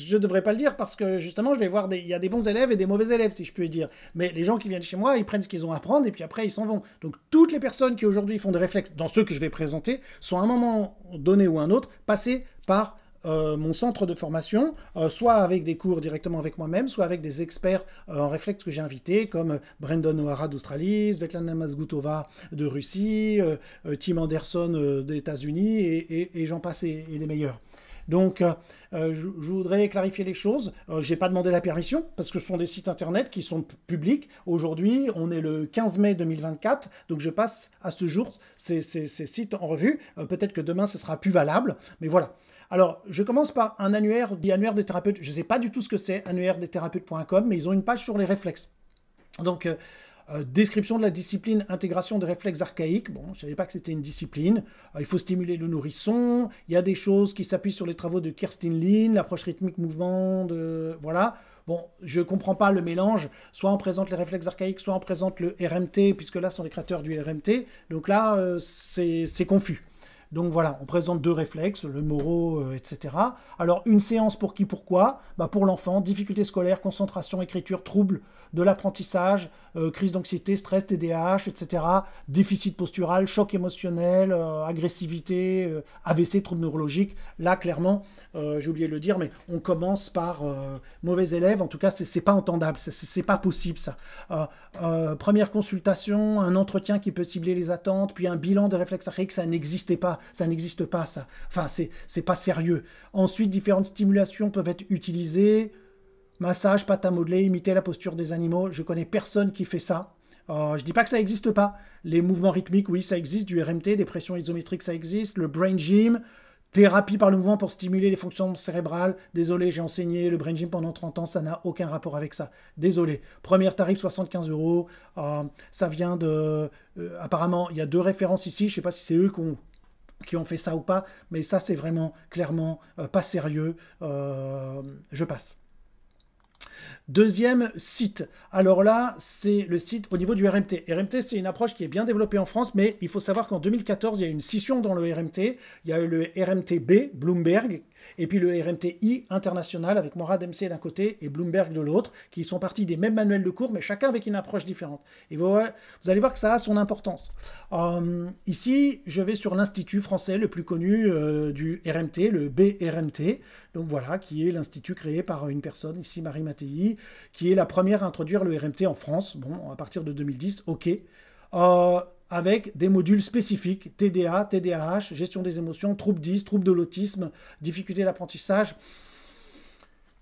je ne devrais pas le dire parce que justement, je vais voir, il y a des bons élèves et des mauvais élèves, si je puis dire. Mais les gens qui viennent chez moi, ils prennent ce qu'ils ont à apprendre et puis après, ils s'en vont. Donc toutes les personnes qui aujourd'hui font des réflexes, dans ceux que je vais présenter, sont à un moment donné ou un autre passées par euh, mon centre de formation, euh, soit avec des cours directement avec moi-même, soit avec des experts euh, en réflexes que j'ai invités, comme Brendan O'Hara d'Australie, Svetlana Mazgutova de Russie, Tim Anderson des États-Unis, et, j'en passe, et, et, des meilleurs. Donc, euh, euh, je, voudrais clarifier les choses. Euh, j'ai je n'ai pas demandé la permission parce que ce sont des sites internet qui sont publics. Aujourd'hui, on est le 15 mai 2024, donc je passe à ce jour ces, sites en revue. Peut-être que demain, ce sera plus valable, mais voilà. Alors, je commence par un annuaire, dit annuaire des thérapeutes. Je ne sais pas du tout ce que c'est, annuaire des thérapeutes.com, mais ils ont une page sur les réflexes. Donc, euh, description de la discipline, intégration des réflexes archaïques. Bon, je ne savais pas que c'était une discipline. Euh, il faut stimuler le nourrisson. Il y a des choses qui s'appuient sur les travaux de Kirsten Lin, l'approche rythmique mouvement. De... Voilà. Bon, je ne comprends pas le mélange. Soit on présente les réflexes archaïques, soit on présente le RMT, puisque là, ce sont les créateurs du RMT. Donc là, euh, c'est confus. Donc voilà, on présente deux réflexes, le Moro, euh, etc. Alors une séance pour qui, pourquoi bah Pour l'enfant, difficulté scolaire, concentration, écriture, troubles de l'apprentissage, euh, crise d'anxiété, stress, TDAH, etc. Déficit postural, choc émotionnel, euh, agressivité, AVC, troubles neurologiques. Là, clairement, j'ai oublié de le dire, mais on commence par mauvais élève. En tout cas, n'est pas entendable, n'est pas possible ça. première consultation, un entretien qui peut cibler les attentes, puis un bilan de réflexes ça n'existait pas ça n'existe pas, ça. Enfin, c'est pas sérieux. Ensuite, différentes stimulations peuvent être utilisées. Massage, pâte à modeler, imiter la posture des animaux. Je connais personne qui fait ça. Euh, je dis pas que ça n'existe pas. Les mouvements rythmiques, oui, ça existe. Du RMT, des pressions isométriques, ça existe. Le brain gym, thérapie par le mouvement pour stimuler les fonctions cérébrales. Désolé, j'ai enseigné le brain gym pendant 30 ans, ça n'a aucun rapport avec ça. Désolé. Première tarif 75 euros. Euh, ça vient de. Euh, apparemment, il y a deux références ici. Je sais pas si c'est eux qui ont qui ont fait ça ou pas, mais ça c'est vraiment clairement euh, pas sérieux, euh, je passe. Deuxième site. Alors là, c'est le site au niveau du RMT. RMT, c'est une approche qui est bien développée en France, mais il faut savoir qu'en 2014, il y a eu une scission dans le RMT. Il y a eu le RMTB, Bloomberg, et puis le RMTI international avec Morad MC d'un côté et Bloomberg de l'autre, qui sont partis des mêmes manuels de cours, mais chacun avec une approche différente. Et vous, allez voir que ça a son importance. Euh, ici, je vais sur l'institut français le plus connu euh, du RMT, le BRMT, donc voilà, qui est l'institut créé par une personne, ici Marie Mattei, qui est la première à introduire le RMT en France, à partir de 2010, ok, euh, avec des modules spécifiques, TDA, TDAH, gestion des émotions, troubles 10, troubles de l'autisme, difficultés d'apprentissage.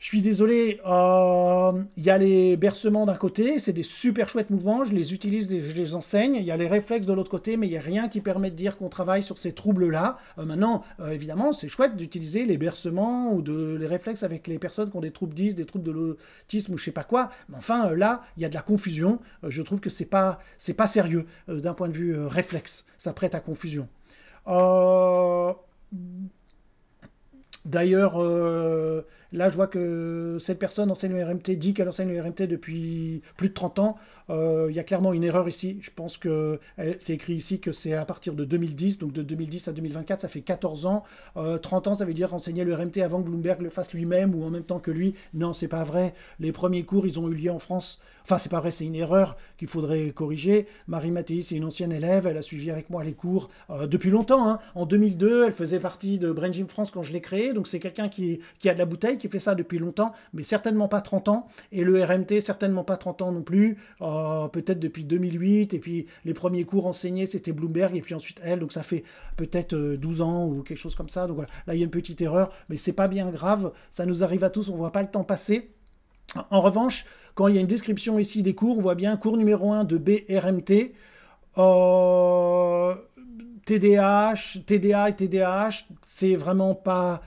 Je suis désolé, euh, il y a les bercements d'un côté, c'est des super chouettes mouvements, je les utilise, et je les enseigne. Il y a les réflexes de l'autre côté, mais il n'y a rien qui permet de dire qu'on travaille sur ces troubles-là. Euh, maintenant, euh, évidemment, c'est chouette d'utiliser les bercements ou les réflexes avec les personnes qui ont des troubles 10, des troubles de l'autisme ou je sais pas quoi. Mais enfin, là, il y a de la confusion. je trouve que c'est pas, c'est pas sérieux d'un point de vue réflexe. Ça prête à confusion. D'ailleurs Là, je vois que cette personne enseigne le RMT, dit qu'elle enseigne le RMT depuis plus de 30 ans. Euh, il y a clairement une erreur ici. Je pense que eh, c'est écrit ici que c'est à partir de 2010, donc de 2010 à 2024, ça fait 14 ans. 30 euh, ans, ça veut dire renseigner le RMT avant que Bloomberg le fasse lui-même ou en même temps que lui. Non, c'est pas vrai. Les premiers cours, ils ont eu lieu en France. Enfin, c'est pas vrai, c'est une erreur qu'il faudrait corriger. Marie Mathéi, c'est une ancienne élève, elle a suivi avec moi les cours euh, depuis longtemps. Hein. En 2002, elle faisait partie de Brain Gym France quand je l'ai créé, donc c'est quelqu'un qui, qui, a de la bouteille, qui fait ça depuis longtemps, mais certainement pas 30 ans. Et le RMT, certainement pas 30 ans non plus. Euh, euh, peut-être depuis 2008, et puis les premiers cours enseignés, c'était Bloomberg, et puis ensuite elle, donc ça fait peut-être 12 euh, ans ou quelque chose comme ça. Donc là, il y a une petite erreur, mais c'est pas bien grave, ça nous arrive à tous, on voit pas le temps passer. En revanche, quand il y a une description ici des cours, on voit bien cours numéro 1 de BRMT. Euh, TDAH, TDA et TDAH, c'est vraiment pas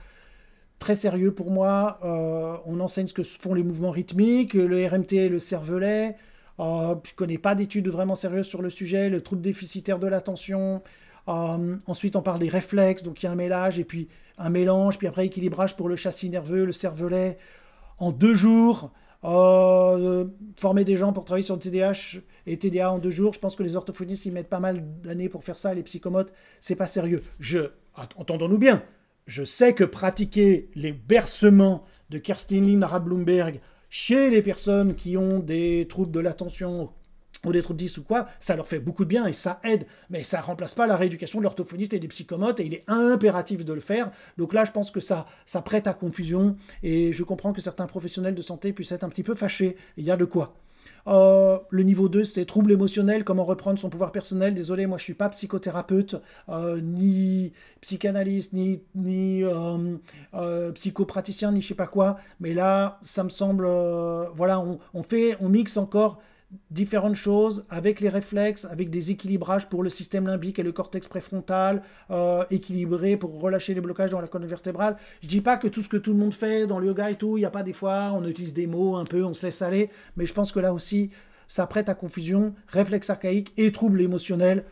très sérieux pour moi. Euh, on enseigne ce que font les mouvements rythmiques, le RMT, et le cervelet, euh, je ne connais pas d'études vraiment sérieuses sur le sujet, le trouble déficitaire de l'attention. Euh, ensuite, on parle des réflexes, donc il y a un mélange, et puis un mélange, puis après équilibrage pour le châssis nerveux, le cervelet. En deux jours, euh, former des gens pour travailler sur le TDAH et TDA en deux jours, je pense que les orthophonistes, ils mettent pas mal d'années pour faire ça, les psychomotes, c'est pas sérieux. Je, entendons-nous bien, je sais que pratiquer les bercements de Kerstin à Bloomberg chez les personnes qui ont des troubles de l'attention ou des troubles 10 ou quoi, ça leur fait beaucoup de bien et ça aide, mais ça remplace pas la rééducation de l'orthophoniste et des psychomotes, et il est impératif de le faire. Donc là, je pense que ça, ça prête à confusion, et je comprends que certains professionnels de santé puissent être un petit peu fâchés. Il y a de quoi. Euh, le niveau 2, c'est troubles émotionnel comment reprendre son pouvoir personnel. Désolé, moi je suis pas psychothérapeute, euh, ni psychanalyste, ni, ni euh, psychopraticien, ni je sais pas quoi. Mais là, ça me semble... voilà, on, fait, on mixe encore différentes choses avec les réflexes, avec des équilibrages pour le système limbique et le cortex préfrontal, euh, équilibré pour relâcher les blocages dans la colonne vertébrale. Je dis pas que tout ce que tout le monde fait dans le yoga et tout, il n'y a pas des fois, on utilise des mots un peu, on se laisse aller, mais je pense que là aussi, ça prête à confusion, réflexes archaïques et troubles émotionnels.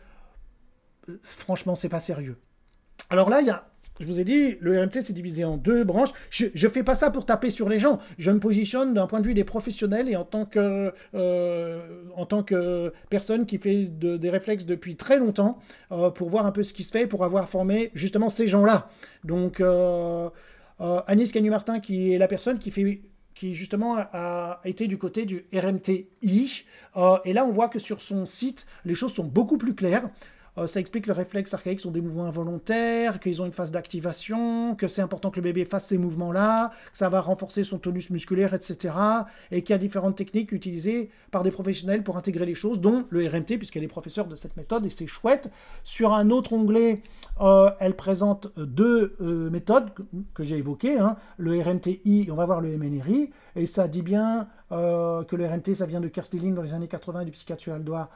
Euh, franchement, c'est pas sérieux. Alors là, il y a je vous ai dit, le RMT c'est divisé en deux branches. Je ne fais pas ça pour taper sur les gens. Je me positionne d'un point de vue des professionnels et en tant que, euh, en tant que personne qui fait des réflexes depuis très longtemps euh, pour voir un peu ce qui se fait, pour avoir formé justement ces gens-là. Donc, euh, euh Anis canu martin qui est la personne qui fait qui justement a été du côté du RMTI. et là, on voit que sur son site, les choses sont beaucoup plus claires. Euh, ça explique que le réflexe archaïque sont des mouvements involontaires, qu'ils ont une phase d'activation, que c'est important que le bébé fasse ces mouvements-là, que ça va renforcer son tonus musculaire, etc. Et qu'il y a différentes techniques utilisées par des professionnels pour intégrer les choses, dont le RMT, puisqu'elle est professeure de cette méthode, et c'est chouette. Sur un autre onglet, euh, elle présente deux euh, méthodes que, j'ai évoquées, hein. le RMTI et on va voir le MNRI, et ça dit bien que le RMT, ça vient de Kersteling dans les années 80 du psychiatre Aldois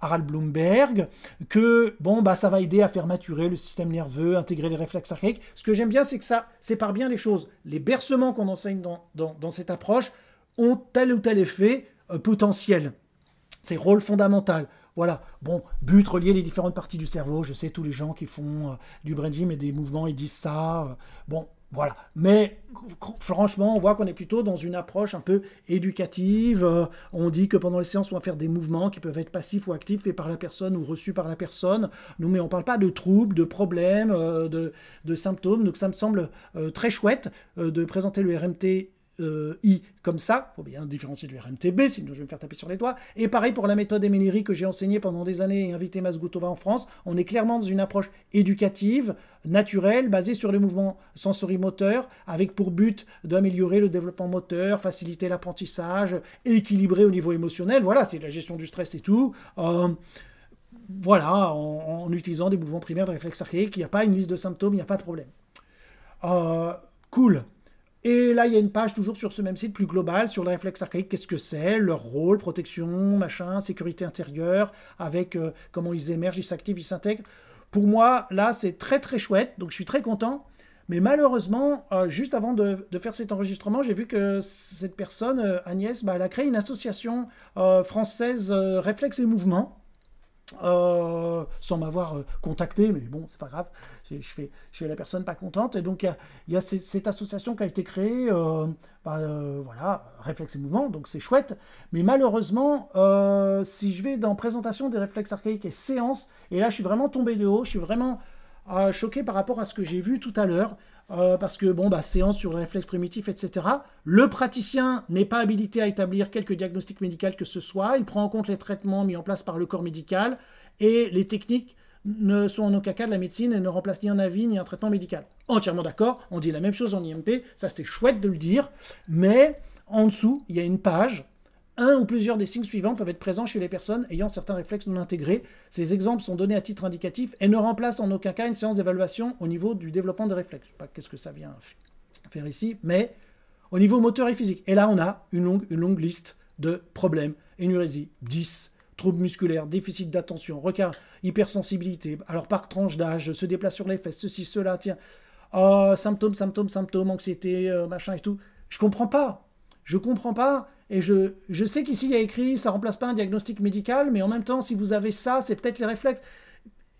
Harald Bloomberg, que bon bah ça va aider à faire maturer le système nerveux, intégrer les réflexes archaïques. Ce que j'aime bien, c'est que ça sépare bien les choses. Les bercements qu'on enseigne dans, cette approche ont tel ou tel effet euh, potentiel. C'est rôle fondamental. Voilà, bon, but, relier les différentes parties du cerveau. Je sais tous les gens qui font euh, du brain gym et des mouvements, ils disent ça. bon, voilà. Mais franchement, on voit qu'on est plutôt dans une approche un peu éducative. Euh, on dit que pendant les séances, on va faire des mouvements qui peuvent être passifs ou actifs, faits par la personne ou reçus par la personne. Nous, mais on ne parle pas de troubles, de problèmes, euh, de, symptômes. Donc ça me semble euh, très chouette de présenter le RMT euh, I comme ça, faut bien différencier du RMTB, sinon je vais me faire taper sur les doigts. Et pareil pour la méthode éménérie que j'ai enseignée pendant des années et invité Masgoutova en France, on est clairement dans une approche éducative, naturelle, basée sur mouvements sensori-moteurs, avec pour but d'améliorer le développement moteur, faciliter l'apprentissage, équilibrer au niveau émotionnel, voilà, c'est la gestion du stress et tout. Euh, voilà, en, utilisant des mouvements primaires de réflexe archaïque, il n'y a pas une liste de symptômes, il n'y a pas de problème. Euh, cool. Et là, il y a une page toujours sur ce même site plus global sur le réflexe archaïque, qu'est-ce que c'est, leur rôle, protection, machin, sécurité intérieure, avec euh, comment ils émergent, ils s'activent, ils s'intègrent. Pour moi, là, c'est très très chouette, donc je suis très content. Mais malheureusement, euh, juste avant de, faire cet enregistrement, j'ai vu que cette personne, euh, Agnès, bah, elle a créé une association française Réflexe et Mouvement, sans m'avoir contacté, mais bon, c'est pas grave je fais, la personne pas contente. Et donc, il y a, cette association qui a été créée, euh, bah, euh, voilà, Réflexes et Mouvements, donc c'est chouette. Mais malheureusement, euh, si je vais dans Présentation des réflexes archaïques et séances, et là, je suis vraiment tombé de haut, je suis vraiment choqué par rapport à ce que j'ai vu tout à l'heure. parce que bon, bah, séance sur le réflexe primitif, etc. Le praticien n'est pas habilité à établir quelques diagnostics médical que ce soit. Il prend en compte les traitements mis en place par le corps médical et les techniques ne sont en aucun cas de la médecine et ne remplacent ni un avis ni un traitement médical. Entièrement d'accord, on dit la même chose en IMP, ça c'est chouette de le dire, mais en dessous, il y a une page. Un ou plusieurs des signes suivants peuvent être présents chez les personnes ayant certains réflexes non intégrés. Ces exemples sont donnés à titre indicatif et ne remplacent en aucun cas une séance d'évaluation au niveau du développement des réflexes. Je sais pas qu'est-ce que ça vient faire ici, mais au niveau moteur et physique. Et là, on a une longue, une longue liste de problèmes. Énurésie, 10, Troubles musculaires, déficit d'attention, requin, hypersensibilité. Alors par tranche d'âge, se déplace sur les fesses, ceci, cela, tiens. Ah, symptômes, symptômes, symptômes, anxiété, euh, machin et tout. Je comprends pas. Je comprends pas. Et je, je sais qu'ici, il y a écrit, ça remplace pas un diagnostic médical, mais en même temps, si vous avez ça, c'est peut-être les réflexes.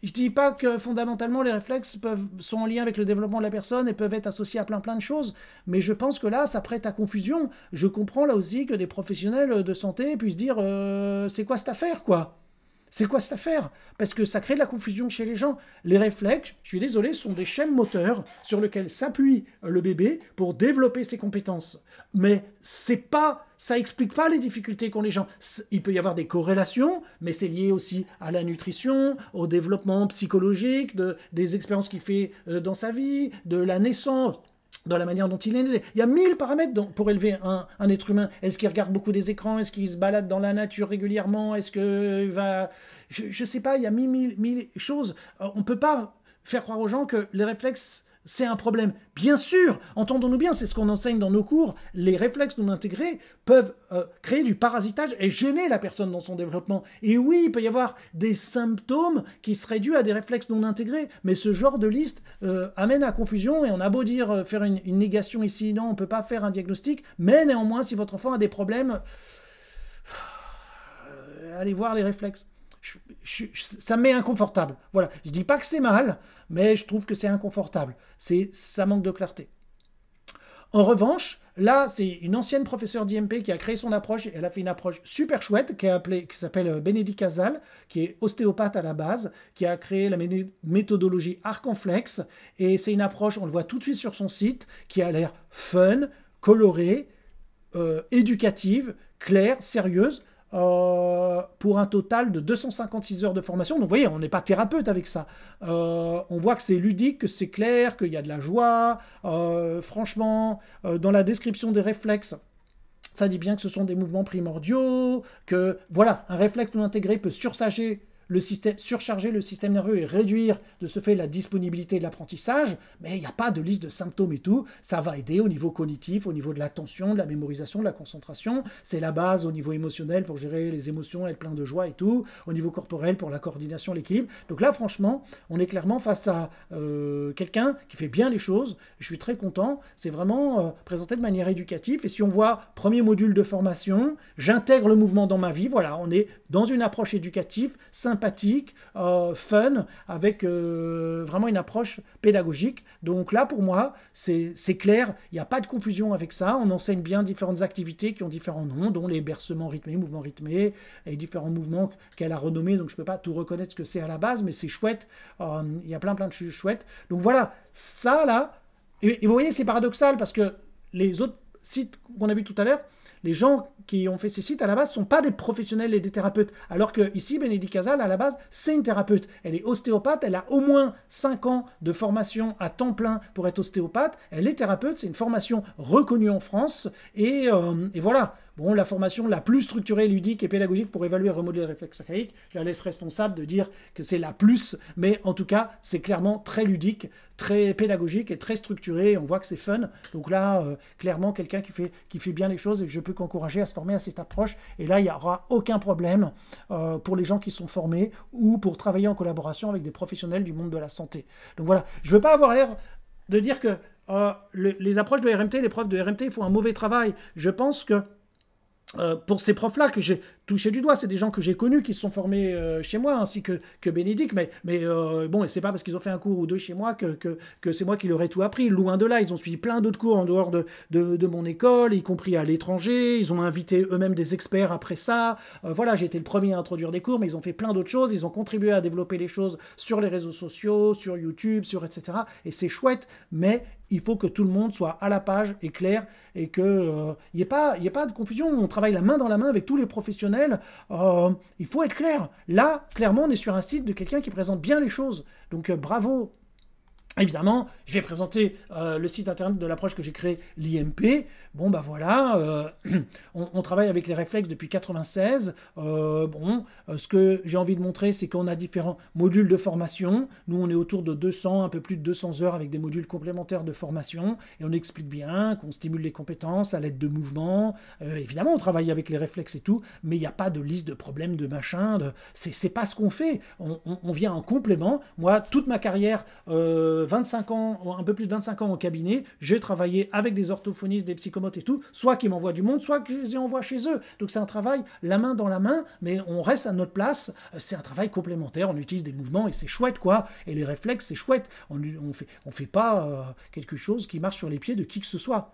Je dis pas que fondamentalement les réflexes sont en lien avec le développement de la personne et peuvent être associés à plein plein de choses, mais je pense que là, ça prête à confusion. Je comprends là aussi que des professionnels de santé puissent dire euh, c'est quoi cette affaire, quoi C'est quoi cette affaire Parce que ça crée de la confusion chez les gens. Les réflexes, je suis désolé, sont des chaînes moteurs sur lesquelles s'appuie le bébé pour développer ses compétences. Mais c'est pas ça n'explique pas les difficultés qu'ont les gens. Il peut y avoir des corrélations, mais c'est lié aussi à la nutrition, au développement psychologique, des expériences qu'il fait euh, dans sa vie, de la naissance dans la manière dont il est né. Il y a mille paramètres pour élever un, être humain. Est-ce qu'il regarde beaucoup des écrans Est-ce qu'il se balade dans la nature régulièrement Est-ce qu'il va... Je ne sais pas, il y a mille, mille choses. Euh, on ne peut pas faire croire aux gens que les réflexes c'est un problème. Bien sûr, entendons-nous bien, c'est ce qu'on enseigne dans nos cours, les réflexes non intégrés peuvent euh, créer du parasitage et gêner la personne dans son développement. Et oui, il peut y avoir des symptômes qui seraient dus à des réflexes non intégrés, mais ce genre de liste euh, amène à confusion et on a beau dire euh, faire une, une, négation ici, non, on ne peut pas faire un diagnostic, mais néanmoins, si votre enfant a des problèmes, allez voir les réflexes ça me met inconfortable. Voilà, je dis pas que c'est mal, mais je trouve que c'est inconfortable. C'est, ça manque de clarté. En revanche, là, c'est une ancienne professeure d'IMP qui a créé son approche. Elle a fait une approche super chouette qui, s'appelle euh, Bénédicte Casal, qui est ostéopathe à la base, qui a créé la méthodologie flex. Et c'est une approche, on le voit tout de suite sur son site, qui a l'air fun, colorée, euh, éducative, claire, sérieuse. Euh, pour un total de 256 heures de formation. Donc vous voyez, on n'est pas thérapeute avec ça. Euh, on voit que c'est ludique, que c'est clair, qu'il y a de la joie. Euh, franchement, dans la description des réflexes, ça dit bien que ce sont des mouvements primordiaux, que voilà, un réflexe non intégré peut sursager le système, surcharger le système nerveux et réduire de ce fait la disponibilité de l'apprentissage, mais il n'y a pas de liste de symptômes et tout. Ça va aider au niveau cognitif, au niveau de l'attention, de la mémorisation, de la concentration. C'est la base au niveau émotionnel pour gérer les émotions, être plein de joie et tout. Au niveau corporel pour la coordination, l'équilibre. Donc là, franchement, on est clairement face à euh, quelqu'un qui fait bien les choses. Je suis très content. C'est vraiment euh, présenté de manière éducative. Et si on voit premier module de formation, j'intègre le mouvement dans ma vie. Voilà, on est dans une approche éducative simple sympathique, euh, fun, avec euh, vraiment une approche pédagogique. Donc là, pour moi, c'est clair, il n'y a pas de confusion avec ça. On enseigne bien différentes activités qui ont différents noms, dont les bercements rythmés, mouvements rythmés, et différents mouvements qu'elle a renommés. Donc je ne peux pas tout reconnaître ce que c'est à la base, mais c'est chouette. Euh, il y a plein, plein de choses chouettes. Donc voilà, ça là, et, vous voyez, c'est paradoxal parce que les autres sites qu'on a vu tout à l'heure, les gens qui ont fait ces sites à la base ne sont pas des professionnels et des thérapeutes. Alors que ici, Bénédicte Casal, à la base, c'est une thérapeute. Elle est ostéopathe, elle a au moins 5 ans de formation à temps plein pour être ostéopathe. Elle est thérapeute, c'est une formation reconnue en France. et euh, voilà. Bon, la formation la plus structurée, ludique et pédagogique pour évaluer et remodeler le réflexe archaïque, je la laisse responsable de dire que c'est la plus, mais en tout cas, c'est clairement très ludique, très pédagogique et très structuré. on voit que c'est fun. Donc là, euh, clairement, quelqu'un qui fait, qui fait bien les choses et je peux qu'encourager à se former à cette approche. Et là, il n'y aura aucun problème euh, pour les gens qui sont formés ou pour travailler en collaboration avec des professionnels du monde de la santé. Donc voilà, je ne veux pas avoir l'air de dire que euh, les approches de RMT, les profs de RMT font un mauvais travail. Je pense que euh, pour ces profs-là que j'ai touché du doigt, c'est des gens que j'ai connus qui se sont formés euh, chez moi, ainsi que, que Bénédicte. Mais, euh, bon, et c'est pas parce qu'ils ont fait un cours ou deux chez moi que, c'est moi qui leur ai tout appris. Loin de là, ils ont suivi plein d'autres cours en dehors de, mon école, y compris à l'étranger. Ils ont invité eux-mêmes des experts après ça. voilà, j'ai été le premier à introduire des cours, mais ils ont fait plein d'autres choses. Ils ont contribué à développer les choses sur les réseaux sociaux, sur YouTube, sur etc. Et c'est chouette, mais il faut que tout le monde soit à la page et clair et qu'il n'y euh, ait, pas, pas de confusion. On travaille la main dans la main avec tous les professionnels. Euh, il faut être clair. Là, clairement, on est sur un site de quelqu'un qui présente bien les choses. Donc euh, bravo Évidemment, je vais présenter euh, le site internet de l'approche que j'ai créé, l'IMP. Bon, ben voilà, euh, on, travaille avec les réflexes depuis 96. Euh, bon, ce que j'ai envie de montrer, c'est qu'on a différents modules de formation. Nous, on est autour de 200, un peu plus de 200 heures avec des modules complémentaires de formation. Et on explique bien qu'on stimule les compétences à l'aide de mouvements. évidemment, on travaille avec les réflexes et tout, mais il n'y a pas de liste de problèmes, de machin. De... C'est pas ce qu'on fait. On, on, vient en complément. Moi, toute ma carrière 25 ans, un peu plus de 25 ans au cabinet, j'ai travaillé avec des orthophonistes, des psychomotes et tout, soit qu'ils m'envoient du monde, soit que je les envoie chez eux. Donc c'est un travail la main dans la main, mais on reste à notre place. Euh, c'est un travail complémentaire, on utilise des mouvements et c'est chouette quoi. Et les réflexes, c'est chouette. On ne fait, on fait pas euh, quelque chose qui marche sur les pieds de qui que ce soit.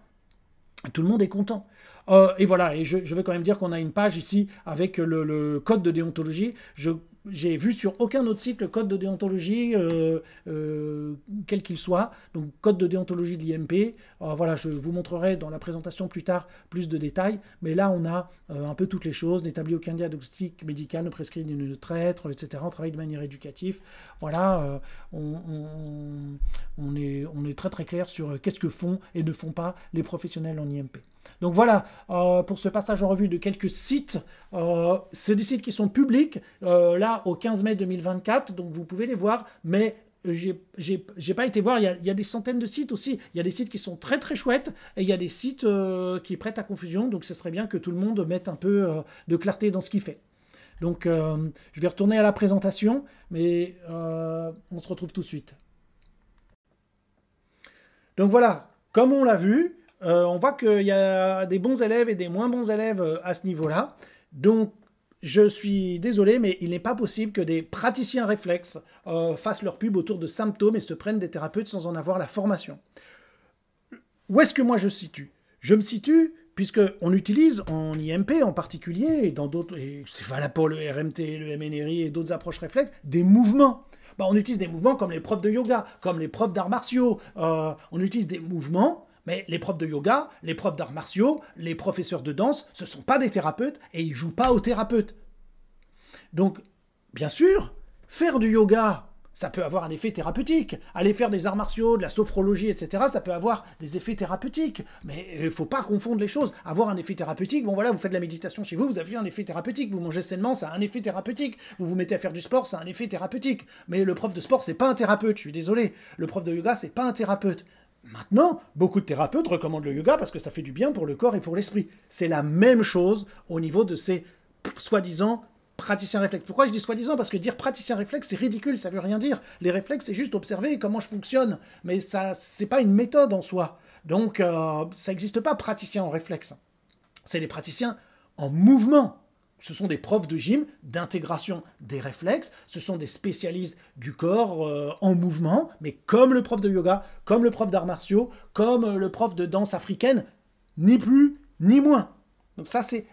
Tout le monde est content. Euh, et voilà, et je, veux quand même dire qu'on a une page ici avec le, le code de déontologie. Je j'ai vu sur aucun autre site le code de déontologie, euh, euh, quel qu'il soit, donc code de déontologie de l'IMP. Euh, voilà, je vous montrerai dans la présentation plus tard plus de détails, mais là on a un peu toutes les choses, n'établit aucun diagnostic médical, ne prescrit ni ne traître, etc. On travaille de manière éducative, voilà, euh, on, est, très très clair sur euh, qu'est-ce que font et ne font pas les professionnels en IMP. Donc voilà, euh, pour ce passage en revue de quelques sites, c'est des sites qui sont publics, là au 15 mai 2024, donc vous pouvez les voir, mais j'ai pas été voir, il y, il y, a, des centaines de sites aussi, il y a des sites qui sont très très chouettes, et il y a des sites qui prêtent à confusion, donc ce serait bien que tout le monde mette un peu de clarté dans ce qu'il fait. Donc euh, je vais retourner à la présentation, mais euh, on se retrouve tout de suite. Donc voilà, comme on l'a vu, euh, on voit qu'il y a des bons élèves et des moins bons élèves à ce niveau-là. Donc je suis désolé, mais il n'est pas possible que des praticiens réflexes fassent leur pub autour de symptômes et se prennent des thérapeutes sans en avoir la formation. Où est-ce que moi je situe Je me situe puisqu'on utilise en IMP en particulier, et dans d'autres, c'est valable pour le RMT, le MNRI et d'autres approches réflexes, des mouvements. Bah, on utilise des mouvements comme les profs de yoga, comme les profs d'arts martiaux. Euh, on utilise des mouvements, mais les profs de yoga, les profs d'arts martiaux, les professeurs de danse, ce ne sont pas des thérapeutes et ils jouent pas aux thérapeutes. Donc, bien sûr, faire du yoga ça peut avoir un effet thérapeutique. Aller faire des arts martiaux, de la sophrologie, etc., ça peut avoir des effets thérapeutiques. Mais il euh, faut pas confondre les choses. Avoir un effet thérapeutique, bon voilà, vous faites de la méditation chez vous, vous avez un effet thérapeutique. Vous mangez sainement, ça a un effet thérapeutique. Vous vous mettez à faire du sport, ça a un effet thérapeutique. Mais le prof de sport, c'est pas un thérapeute, je suis désolé. Le prof de yoga, c'est pas un thérapeute. Maintenant, beaucoup de thérapeutes recommandent le yoga parce que ça fait du bien pour le corps et pour l'esprit. C'est la même chose au niveau de ces soi-disant praticien réflexe. Pourquoi je dis soi-disant Parce que dire praticien réflexe, c'est ridicule, ça veut rien dire. Les réflexes, c'est juste observer comment je fonctionne. Mais ça, c'est pas une méthode en soi. Donc, euh, ça n'existe pas praticien en réflexe. C'est les praticiens en mouvement. Ce sont des profs de gym d'intégration des réflexes, ce sont des spécialistes du corps euh, en mouvement, mais comme le prof de yoga, comme le prof d'arts martiaux, comme le prof de danse africaine, ni plus ni moins. Donc ça, c'est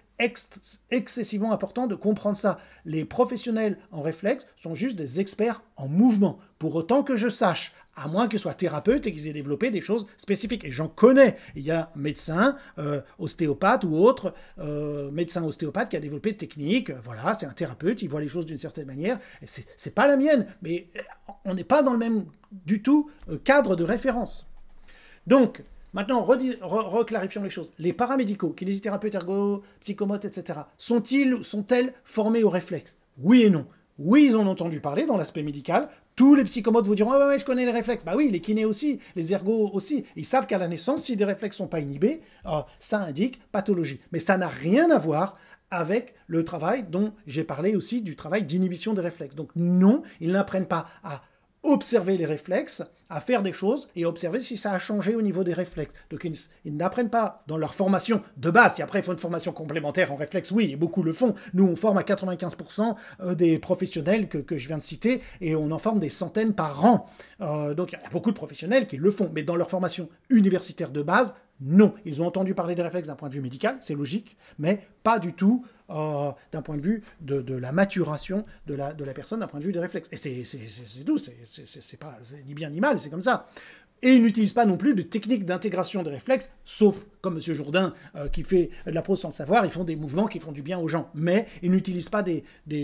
excessivement important de comprendre ça. Les professionnels en réflexe sont juste des experts en mouvement, pour autant que je sache, à moins qu'ils soient thérapeutes et qu'ils aient développé des choses spécifiques. Et j'en connais. Il y a médecin, euh, ostéopathe ou autre, euh, médecin ostéopathe qui a développé des techniques. Euh, voilà, c'est un thérapeute, il voit les choses d'une certaine manière. Et c'est pas la mienne, mais on n'est pas dans le même du tout cadre de référence. Donc, Maintenant, reclarifions les choses. Les paramédicaux, kinésithérapeutes, ergo, psychomotes, etc., sont-ils, sont-elles formés au réflexes Oui et non. Oui, ils ont entendu parler dans l'aspect médical. Tous les psychomotes vous diront Ah ouais, je connais les réflexes. Bah oui, les kinés aussi, les ergots aussi. Ils savent qu'à la naissance, si des réflexes sont pas inhibés, euh, ça indique pathologie. Mais ça n'a rien à voir avec le travail dont j'ai parlé aussi, du travail d'inhibition des réflexes. Donc non, ils n'apprennent pas à observer les réflexes, à faire des choses et observer si ça a changé au niveau des réflexes. Donc ils, n'apprennent pas dans leur formation de base, et après il faut une formation complémentaire en réflexes, oui, beaucoup le font. Nous, on forme à 95% euh, des professionnels que, je viens de citer, et on en forme des centaines par an. Euh, donc il y a beaucoup de professionnels qui le font, mais dans leur formation universitaire de base, non. Ils ont entendu parler des réflexes d'un point de vue médical, c'est logique, mais pas du tout euh, d'un point de vue de, la maturation de la, de la personne, d'un point de vue des réflexes. Et c'est doux, c'est pas ni bien ni mal, c'est comme ça. Et il n'utilise pas non plus de technique d'intégration des réflexes, sauf comme M. Jourdain euh, qui fait de la prose sans le savoir, ils font des mouvements qui font du bien aux gens, mais ils n'utilisent pas des,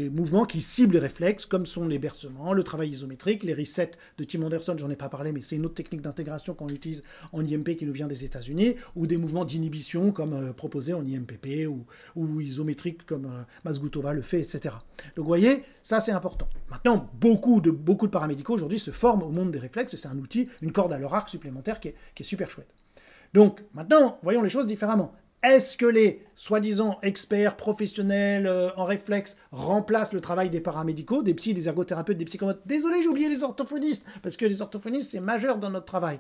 mouvements qui ciblent les réflexes, comme sont les bercements, le travail isométrique, les resets de Tim Anderson, j'en ai pas parlé, mais c'est une autre technique d'intégration qu'on utilise en IMP qui nous vient des États-Unis, ou des mouvements d'inhibition comme euh, proposé en IMPP ou, ou isométrique comme euh, Masgutova le fait, etc. Donc vous voyez, ça c'est important. Maintenant, beaucoup de, beaucoup de paramédicaux aujourd'hui se forment au monde des réflexes c'est un outil, une corde à leur arc supplémentaire qui est super chouette. Donc maintenant, voyons les choses différemment. Est-ce que les soi-disant experts professionnels euh, en réflexe remplacent le travail des paramédicaux, des psys, des ergothérapeutes, des psychomotes Désolé, j'ai oublié les orthophonistes, parce que les orthophonistes, c'est majeur dans notre travail.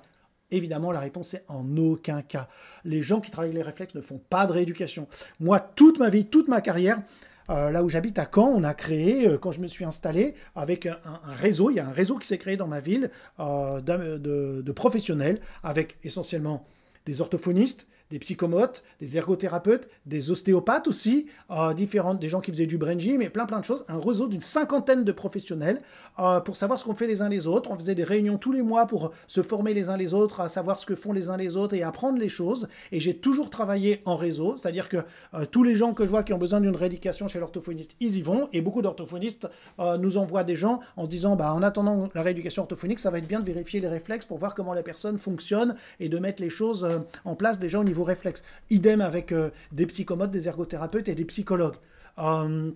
Évidemment, la réponse est en aucun cas. Les gens qui travaillent les réflexes ne font pas de rééducation. Moi, toute ma vie, toute ma carrière, euh, là où j'habite à Caen, on a créé, euh, quand je me suis installé, avec un, réseau, il y a un réseau qui s'est créé dans ma ville de, professionnels, avec essentiellement des orthophonistes des psychomotes, des ergothérapeutes, des ostéopathes aussi, euh, différentes, des gens qui faisaient du brain mais plein plein de choses, un réseau d'une cinquantaine de professionnels euh, pour savoir ce qu'on fait les uns les autres. On faisait des réunions tous les mois pour se former les uns les autres, à savoir ce que font les uns les autres et apprendre les choses. Et j'ai toujours travaillé en réseau, c'est-à-dire que euh, tous les gens que je vois qui ont besoin d'une rééducation chez l'orthophoniste, ils y vont. Et beaucoup d'orthophonistes nous envoient des gens en se disant, bah, en attendant la rééducation orthophonique, ça va être bien de vérifier les réflexes pour voir comment la personne fonctionne et de mettre les choses en place déjà au niveau réflexes. Idem avec euh, des psychomotes, des ergothérapeutes et des psychologues. Euh,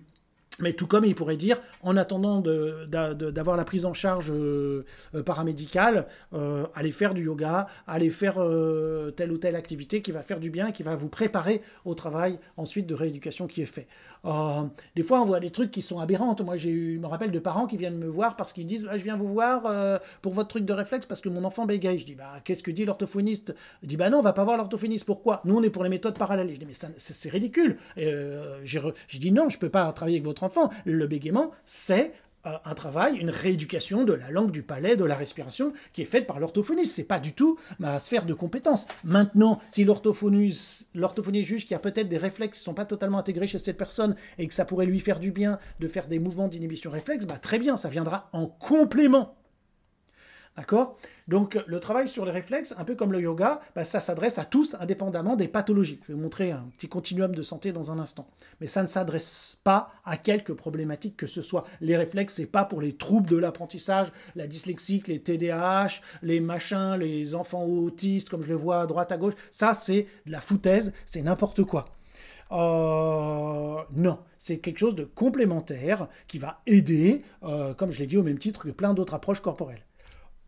mais tout comme il pourrait dire, en attendant d'avoir la prise en charge euh, euh, paramédicale, euh, allez faire du yoga, allez faire telle ou telle activité qui va faire du bien, qui va vous préparer au travail ensuite de rééducation qui est fait. des fois, on voit des trucs qui sont aberrants. Moi, j'ai eu, je me rappelle de parents qui viennent me voir parce qu'ils disent ah, Je viens vous voir pour votre truc de réflexe parce que mon enfant bégaye. Je dis bah, Qu'est-ce que dit l'orthophoniste Il dit Bah non, on va pas voir l'orthophoniste. Pourquoi Nous, on est pour les méthodes parallèles. Je dis Mais c'est ridicule. j'ai je dis Non, je peux pas travailler avec votre enfant le bégaiement, c'est euh, un travail, une rééducation de la langue, du palais, de la respiration qui est faite par l'orthophoniste. C'est pas du tout ma sphère de compétence. Maintenant, si l'orthophoniste juge qu'il y a peut-être des réflexes qui sont pas totalement intégrés chez cette personne et que ça pourrait lui faire du bien de faire des mouvements d'inhibition réflexe, bah très bien, ça viendra en complément D'accord Donc le travail sur les réflexes, un peu comme le yoga, bah, ça s'adresse à tous indépendamment des pathologies. Je vais vous montrer un petit continuum de santé dans un instant. Mais ça ne s'adresse pas à quelques problématiques que ce soit. Les réflexes, c'est pas pour les troubles de l'apprentissage, la dyslexie, les TDAH, les machins, les enfants autistes, comme je le vois à droite à gauche. Ça, c'est de la foutaise, c'est n'importe quoi. Euh, non, c'est quelque chose de complémentaire qui va aider, euh, comme je l'ai dit au même titre que plein d'autres approches corporelles.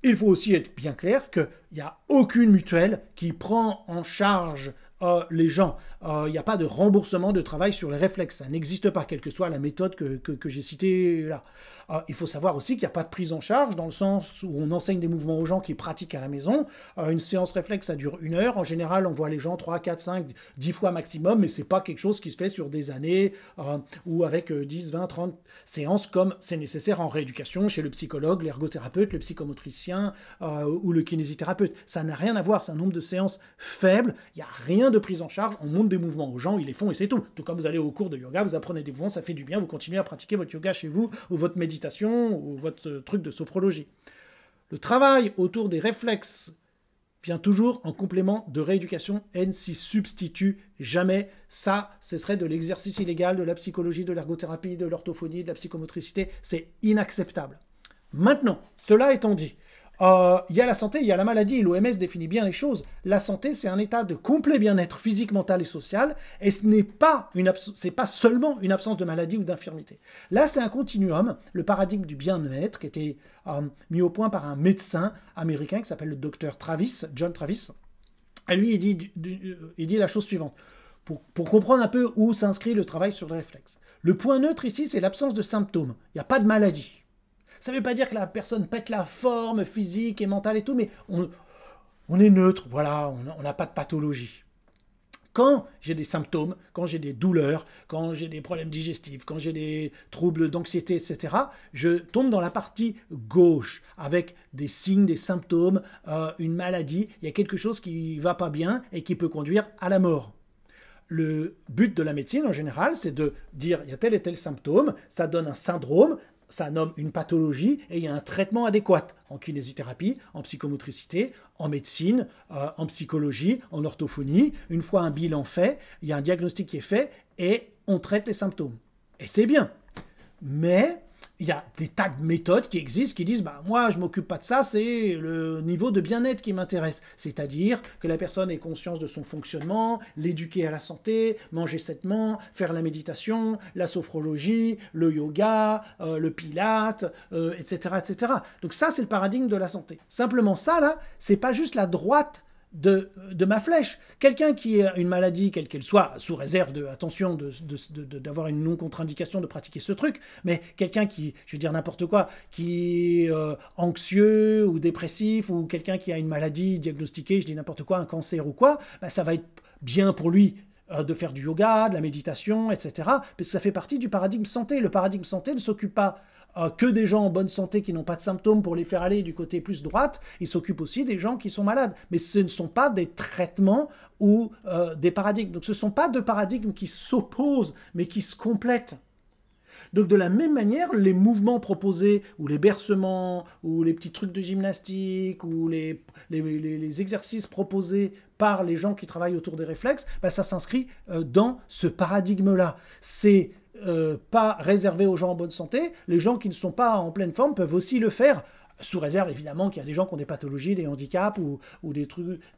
Il faut aussi être bien clair qu'il n'y a aucune mutuelle qui prend en charge euh, les gens il euh, n'y a pas de remboursement de travail sur les réflexes. Ça n'existe pas, quelle que soit la méthode que, que, j'ai citée là. Euh, il faut savoir aussi qu'il n'y a pas de prise en charge, dans le sens où on enseigne des mouvements aux gens qui pratiquent à la maison. Euh, une séance réflexe, ça dure une heure. En général, on voit les gens 3, 4, 5, 10 fois maximum, mais c'est pas quelque chose qui se fait sur des années ou avec 10, 20, 30 séances comme c'est nécessaire en rééducation chez le psychologue, l'ergothérapeute, le psychomotricien ou le kinésithérapeute. Ça n'a rien à voir, c'est un nombre de séances faible, il n'y a rien de prise en charge, on monte des mouvements aux gens, ils les font et c'est tout. Tout comme vous allez au cours de yoga, vous apprenez des mouvements, ça fait du bien, vous continuez à pratiquer votre yoga chez vous, ou votre méditation, ou votre euh, truc de sophrologie. Le travail autour des réflexes vient toujours en complément de rééducation. ne s'y substitue jamais. Ça, ce serait de l'exercice illégal, de la psychologie, de l'ergothérapie, de l'orthophonie, de la psychomotricité. C'est inacceptable. Maintenant, cela étant dit, euh, il y a la santé, il y a la maladie. L'OMS définit bien les choses. La santé, c'est un état de complet bien-être physique, mental et social. Et ce n'est pas, pas seulement une absence de maladie ou d'infirmité. Là, c'est un continuum. Le paradigme du bien-être qui était été euh, mis au point par un médecin américain qui s'appelle le docteur Travis, John Travis. Et lui, euh, il dit, la chose suivante. Pour, pour, comprendre un peu où s'inscrit le travail sur le réflexe. Le point neutre ici, c'est l'absence de symptômes. Il n'y a pas de maladie. Ça ne veut pas dire que la personne pète la forme physique et mentale et tout, mais on, est neutre, voilà, on n'a pas de pathologie. Quand j'ai des symptômes, quand j'ai des douleurs, quand j'ai des problèmes digestifs, quand j'ai des troubles d'anxiété, etc., je tombe dans la partie gauche avec des signes, des symptômes, euh, une maladie, il y a quelque chose qui ne va pas bien et qui peut conduire à la mort le but de la médecine en général, c'est de dire il y a tel et tel symptôme, ça donne un syndrome, ça nomme une pathologie et il y a un traitement adéquat en kinésithérapie, en psychomotricité, en médecine, euh, en psychologie, en orthophonie. Une fois un bilan fait, il y a un diagnostic qui est fait et on traite les symptômes. Et c'est bien. Mais il y a des tas de méthodes qui existent qui disent bah moi je m'occupe pas de ça, c'est le niveau de bien-être qui m'intéresse. C'est-à-dire que la personne ait conscience de son fonctionnement, l'éduquer à la santé, manger sainement, faire la méditation, la sophrologie, le yoga, euh, le pilate, etc., euh, etc. Donc ça c'est le paradigme de la santé. Simplement ça là, c'est pas juste la droite de, ma flèche. Quelqu'un qui a une maladie, quelle qu'elle soit, sous réserve de, attention, d'avoir de, une non-contre-indication de pratiquer ce truc, mais quelqu'un qui, je veux dire n'importe quoi, qui est euh, anxieux ou dépressif, ou quelqu'un qui a une maladie diagnostiquée, je dis n'importe quoi, un cancer ou quoi, bah, ça va être bien pour lui euh, de faire du yoga, de la méditation, etc. Parce que ça fait partie du paradigme santé. Le paradigme santé ne s'occupe pas euh, que des gens en bonne santé qui n'ont pas de symptômes pour les faire aller du côté plus droite, ils s'occupent aussi des gens qui sont malades. Mais ce ne sont pas des traitements ou euh, des paradigmes. Donc ce ne sont pas deux paradigmes qui s'opposent, mais qui se complètent. Donc de la même manière, les mouvements proposés, ou les bercements, ou les petits trucs de gymnastique, ou les, exercices proposés par les gens qui travaillent autour des réflexes, bah, ça s'inscrit euh, dans ce paradigme-là. C'est euh, pas réservé aux gens en bonne santé, les gens qui ne sont pas en pleine forme peuvent aussi le faire, sous réserve évidemment qu'il y a des gens qui ont des pathologies, des handicaps ou, des,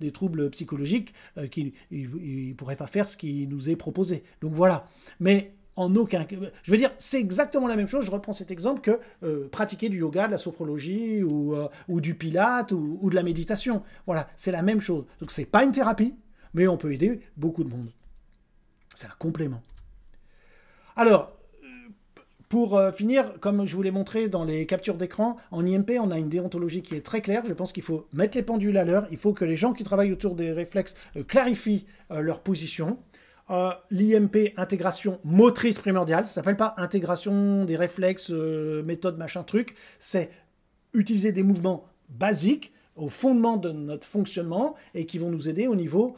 des troubles psychologiques euh, qui ne pourraient pas faire ce qui nous est proposé. Donc voilà. Mais en aucun cas. Je veux dire, c'est exactement la même chose, je reprends cet exemple, que euh, pratiquer du yoga, de la sophrologie ou, du pilate ou, ou, de la méditation. Voilà, c'est la même chose. Donc c'est pas une thérapie, mais on peut aider beaucoup de monde. C'est un complément. Alors, euh, pour euh, finir, comme je vous l'ai montré dans les captures d'écran, en IMP, on a une déontologie qui est très claire. Je pense qu'il faut mettre les pendules à l'heure. Il faut que les gens qui travaillent autour des réflexes euh, clarifient leur position. l'IMP intégration motrice primordiale. Ça s'appelle pas intégration des réflexes, méthode, machin, truc. C'est utiliser des mouvements basiques au fondement de notre fonctionnement et qui vont nous aider au niveau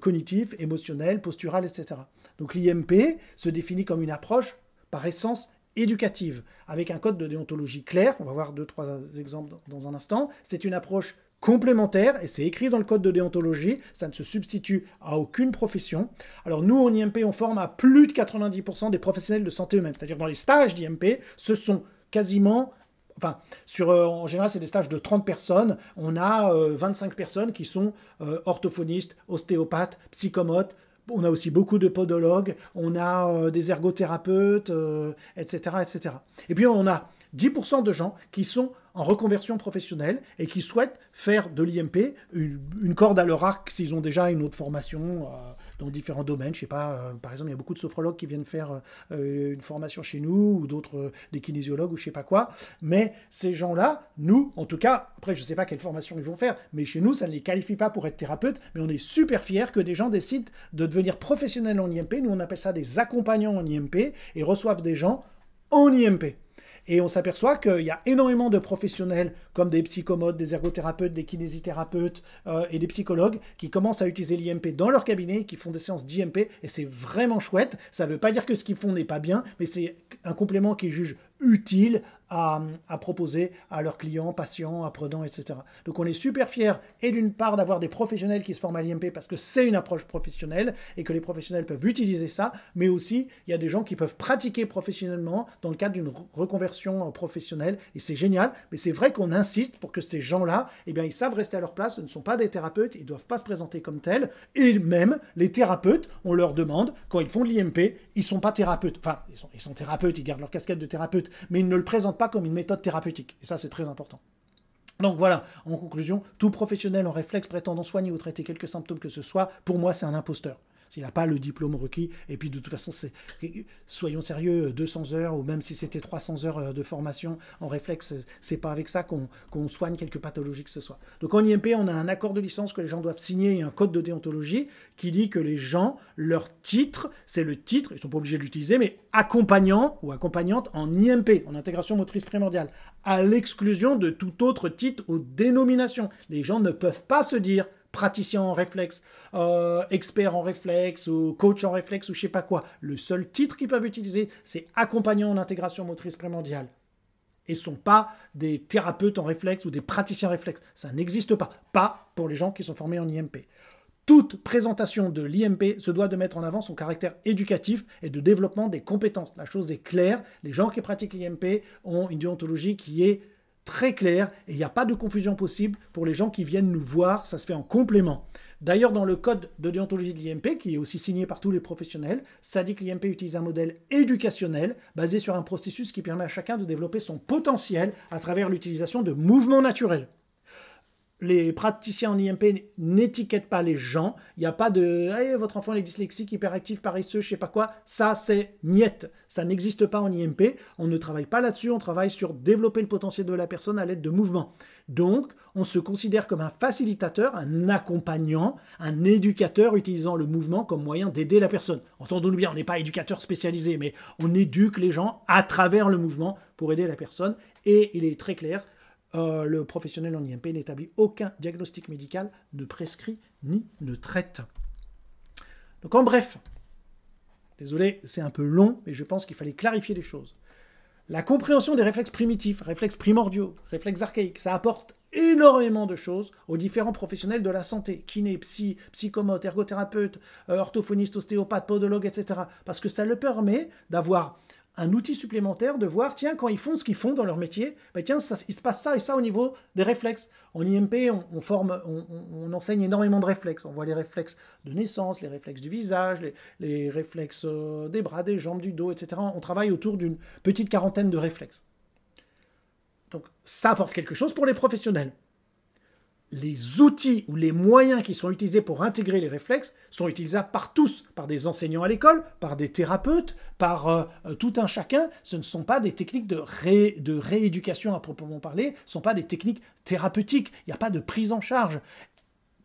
cognitif, émotionnel, postural, etc. Donc l'IMP se définit comme une approche par essence éducative, avec un code de déontologie clair, on va voir deux, trois exemples dans un instant, c'est une approche complémentaire, et c'est écrit dans le code de déontologie, ça ne se substitue à aucune profession. Alors nous, en IMP, on forme à plus de 90% des professionnels de santé eux-mêmes, c'est-à-dire dans les stages d'IMP, ce sont quasiment... Enfin, sur, euh, en général, c'est des stages de 30 personnes. On a 25 euh, personnes qui sont euh, orthophonistes, ostéopathes, psychomotes, on a aussi beaucoup de podologues, on a euh, des ergothérapeutes, etc., euh, etc. Et puis on a 10% de gens qui sont en reconversion professionnelle et qui souhaitent faire de l'IMP une, une corde à leur arc s'ils ont déjà une autre formation euh, dans différents domaines. Je sais pas, euh, par exemple, il y a beaucoup de sophrologues qui viennent faire euh, une formation chez nous ou d'autres, euh, des kinésiologues ou je sais pas quoi. Mais ces gens-là, nous, en tout cas, après, je ne sais pas quelle formation ils vont faire, mais chez nous, ça ne les qualifie pas pour être thérapeute, mais on est super fiers que des gens décident de devenir professionnels en IMP. Nous, on appelle ça des accompagnants en IMP et reçoivent des gens en IMP. Et on s'aperçoit qu'il y a énormément de professionnels comme des psychomodes, des ergothérapeutes, des kinésithérapeutes euh, et des psychologues qui commencent à utiliser l'IMP dans leur cabinet qui font des séances d'IMP. Et c'est vraiment chouette. Ça ne veut pas dire que ce qu'ils font n'est pas bien, mais c'est un complément qu'ils jugent utile à, proposer à leurs clients, patients, apprenants, etc. Donc on est super fiers et d'une part d'avoir des professionnels qui se forment à l'IMP parce que c'est une approche professionnelle et que les professionnels peuvent utiliser ça, mais aussi il y a des gens qui peuvent pratiquer professionnellement dans le cadre d'une reconversion euh, professionnelle et c'est génial, mais c'est vrai qu'on insiste pour que ces gens-là, eh bien ils savent rester à leur place, ce ne sont pas des thérapeutes, ils ne doivent pas se présenter comme tels et même les thérapeutes, on leur demande quand ils font de l'IMP, ils ne sont pas thérapeutes, enfin ils sont, ils sont thérapeutes, ils gardent leur casquette de thérapeute, mais ils ne le présentent pas comme une méthode thérapeutique. Et ça, c'est très important. Donc voilà, en conclusion, tout professionnel en réflexe prétendant soigner ou traiter quelques symptômes que ce soit, pour moi, c'est un imposteur s'il n'a pas le diplôme requis. Et puis de toute façon, soyons sérieux, 200 heures ou même si c'était 300 heures euh, de formation en réflexe, c'est pas avec ça qu'on soigne quelques pathologies que ce soit. Donc en IMP, on a un accord de licence que les gens doivent signer et un code de déontologie qui dit que les gens, leur titre, c'est le titre, ils sont pas obligés de l'utiliser, mais accompagnant ou accompagnante en IMP, en intégration motrice primordiale, à l'exclusion de tout autre titre ou dénomination. Les gens ne peuvent pas se dire praticien en réflexe, euh, expert en réflexe ou coach en réflexe ou je sais pas quoi. Le seul titre qu'ils peuvent utiliser, c'est accompagnant en intégration motrice primordiale. Et ne sont pas des thérapeutes en réflexe ou des praticiens réflexes. Ça n'existe pas. Pas pour les gens qui sont formés en IMP. Toute présentation de l'IMP se doit de mettre en avant son caractère éducatif et de développement des compétences. La chose est claire, les gens qui pratiquent l'IMP ont une déontologie qui est très clair et il n'y a pas de confusion possible pour les gens qui viennent nous voir, ça se fait en complément. D'ailleurs, dans le code de déontologie de l'IMP, qui est aussi signé par tous les professionnels, ça dit que l'IMP utilise un modèle éducationnel basé sur un processus qui permet à chacun de développer son potentiel à travers l'utilisation de mouvements naturels les praticiens en IMP n'étiquettent pas les gens. Il n'y a pas de votre enfant est dyslexique, hyperactif, paresseux, je sais pas quoi. Ça, c'est niette. Ça n'existe pas en IMP. On ne travaille pas là-dessus. On travaille sur développer le potentiel de la personne à l'aide de mouvements. Donc, on se considère comme un facilitateur, un accompagnant, un éducateur utilisant le mouvement comme moyen d'aider la personne. Entendons-nous bien, on n'est pas éducateur spécialisé, mais on éduque les gens à travers le mouvement pour aider la personne. Et il est très clair euh, le professionnel en IMP n'établit aucun diagnostic médical, ne prescrit ni ne traite. Donc en bref, désolé, c'est un peu long, mais je pense qu'il fallait clarifier les choses. La compréhension des réflexes primitifs, réflexes primordiaux, réflexes archaïques, ça apporte énormément de choses aux différents professionnels de la santé, kinés, psy, psychomotes, ergothérapeute, euh, orthophoniste, ostéopathes, podologue, etc. Parce que ça le permet d'avoir un outil supplémentaire de voir, tiens, quand ils font ce qu'ils font dans leur métier, bah, tiens, ça, il se passe ça et ça au niveau des réflexes. En IMP, on, forme, on, enseigne énormément de réflexes. On voit les réflexes de naissance, les réflexes du visage, les, les réflexes euh, des bras, des jambes, du dos, etc. On travaille autour d'une petite quarantaine de réflexes. Donc ça apporte quelque chose pour les professionnels les outils ou les moyens qui sont utilisés pour intégrer les réflexes sont utilisables par tous, par des enseignants à l'école, par des thérapeutes, par euh, euh, tout un chacun. Ce ne sont pas des techniques de, de rééducation à proprement parler, ce ne sont pas des techniques thérapeutiques, il n'y a pas de prise en charge.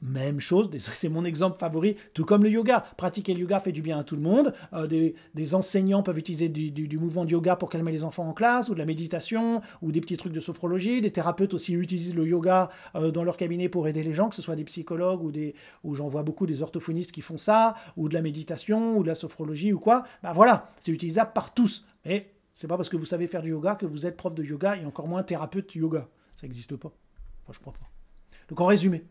Même chose, c'est mon exemple favori, tout comme le yoga. Pratiquer le yoga fait du bien à tout le monde. Euh, des, enseignants peuvent utiliser du, mouvement de yoga pour calmer les enfants en classe, ou de la méditation, ou des petits trucs de sophrologie. Des thérapeutes aussi utilisent le yoga euh, dans leur cabinet pour aider les gens, que ce soit des psychologues ou ou j'en vois beaucoup des orthophonistes qui font ça, ou de la méditation, ou de la sophrologie, ou quoi. Ben voilà, c'est utilisable par tous. Mais c'est pas parce que vous savez faire du yoga que vous êtes prof de yoga et encore moins thérapeute yoga. Ça n'existe pas. je crois pas. Donc en résumé,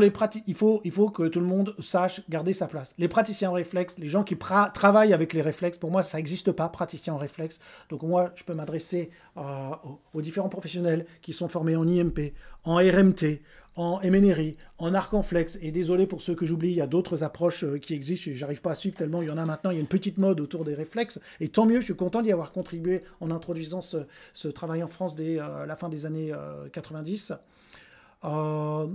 les pratiques, il faut, il faut que tout le monde sache garder sa place. Les praticiens en réflexe, les gens qui travaillent avec les réflexes, pour moi, ça n'existe pas, praticien en réflexe. Donc moi, je peux m'adresser euh, aux différents professionnels qui sont formés en IMP, en RMT, en MNRI, en Arc en Flex. et désolé pour ceux que j'oublie, il y a d'autres approches euh, qui existent, et j'arrive pas à suivre tellement il y en a maintenant, il y a une petite mode autour des réflexes, et tant mieux, je suis content d'y avoir contribué en introduisant ce, travail en France dès euh, la fin des années 90. Euh,